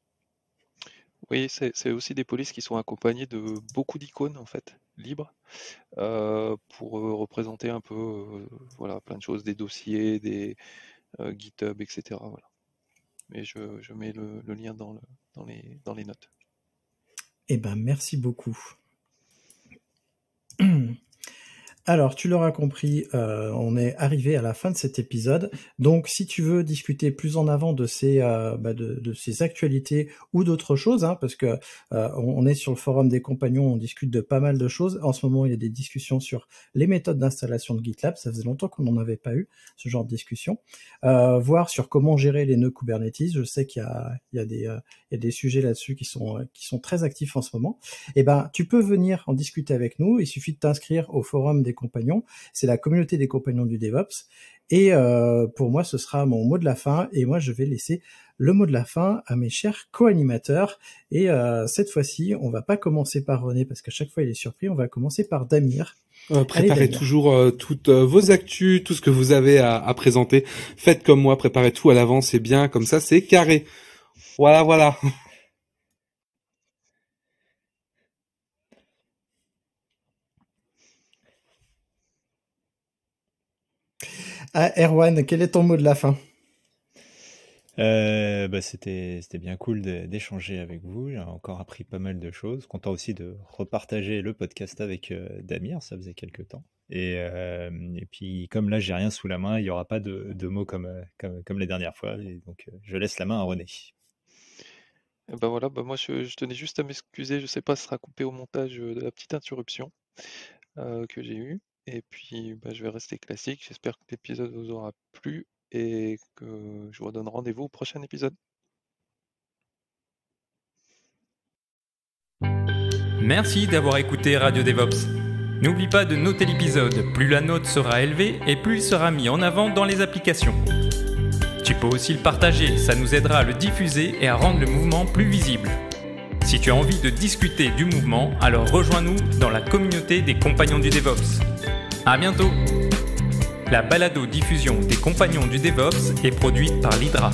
Oui, c'est aussi des polices qui sont accompagnées de beaucoup d'icônes en fait libres pour représenter un peu voilà plein de choses, des dossiers, des GitHub, etc. Voilà mais je, mets le, lien dans, le, dans, les, dans les notes. Eh ben, merci beaucoup. Alors, tu l'auras compris, euh, on est arrivé à la fin de cet épisode. Donc, si tu veux discuter plus en avant de ces, euh, bah, de, ces actualités ou d'autres choses, hein, parce que euh, on est sur le forum des compagnons, on discute de pas mal de choses. En ce moment, il y a des discussions sur les méthodes d'installation de GitLab. Ça faisait longtemps qu'on n'en avait pas eu ce genre de discussion. voir sur comment gérer les nœuds Kubernetes. Je sais qu'il y a, il y a des, il y a des sujets là-dessus qui sont, qui sont très actifs en ce moment. Eh ben, tu peux venir en discuter avec nous. Il suffit de t'inscrire au forum des compagnons, c'est la communauté des compagnons du DevOps. Et euh, pour moi, ce sera mon mot de la fin. Et moi, je vais laisser le mot de la fin à mes chers co-animateurs. Et euh, cette fois-ci, on va pas commencer par René parce qu'à chaque fois, il est surpris. On va commencer par Damir. Euh, préparez toujours euh, toutes vos actus, tout ce que vous avez à, à présenter. Faites comme moi, préparez tout à l'avance, et bien, comme ça c'est carré. Voilà, voilà. Ah, Erwan, quel est ton mot de la fin euh, bah, c'était, c'était bien cool d'échanger avec vous. J'ai encore appris pas mal de choses. Content aussi de repartager le podcast avec euh, Damir, ça faisait quelques temps. Euh, et, puis, comme là, j'ai rien sous la main, il n'y aura pas de, mots comme, comme, les dernières fois. donc, je laisse la main à René. Eh ben voilà, ben moi, je, tenais juste à m'excuser. Je ne sais pas si sera coupé au montage de la petite interruption que j'ai eue. Et puis, bah, je vais rester classique. J'espère que l'épisode vous aura plu et que je vous donne rendez-vous au prochain épisode. Merci d'avoir écouté Radio DevOps. N'oublie pas de noter l'épisode, plus la note sera élevée et plus il sera mis en avant dans les applications. Tu peux aussi le partager, ça nous aidera à le diffuser et à rendre le mouvement plus visible. Si tu as envie de discuter du mouvement, alors rejoins-nous dans la communauté des compagnons du DevOps. À bientôt La balado-diffusion des compagnons du DevOps est produite par l'Hydra.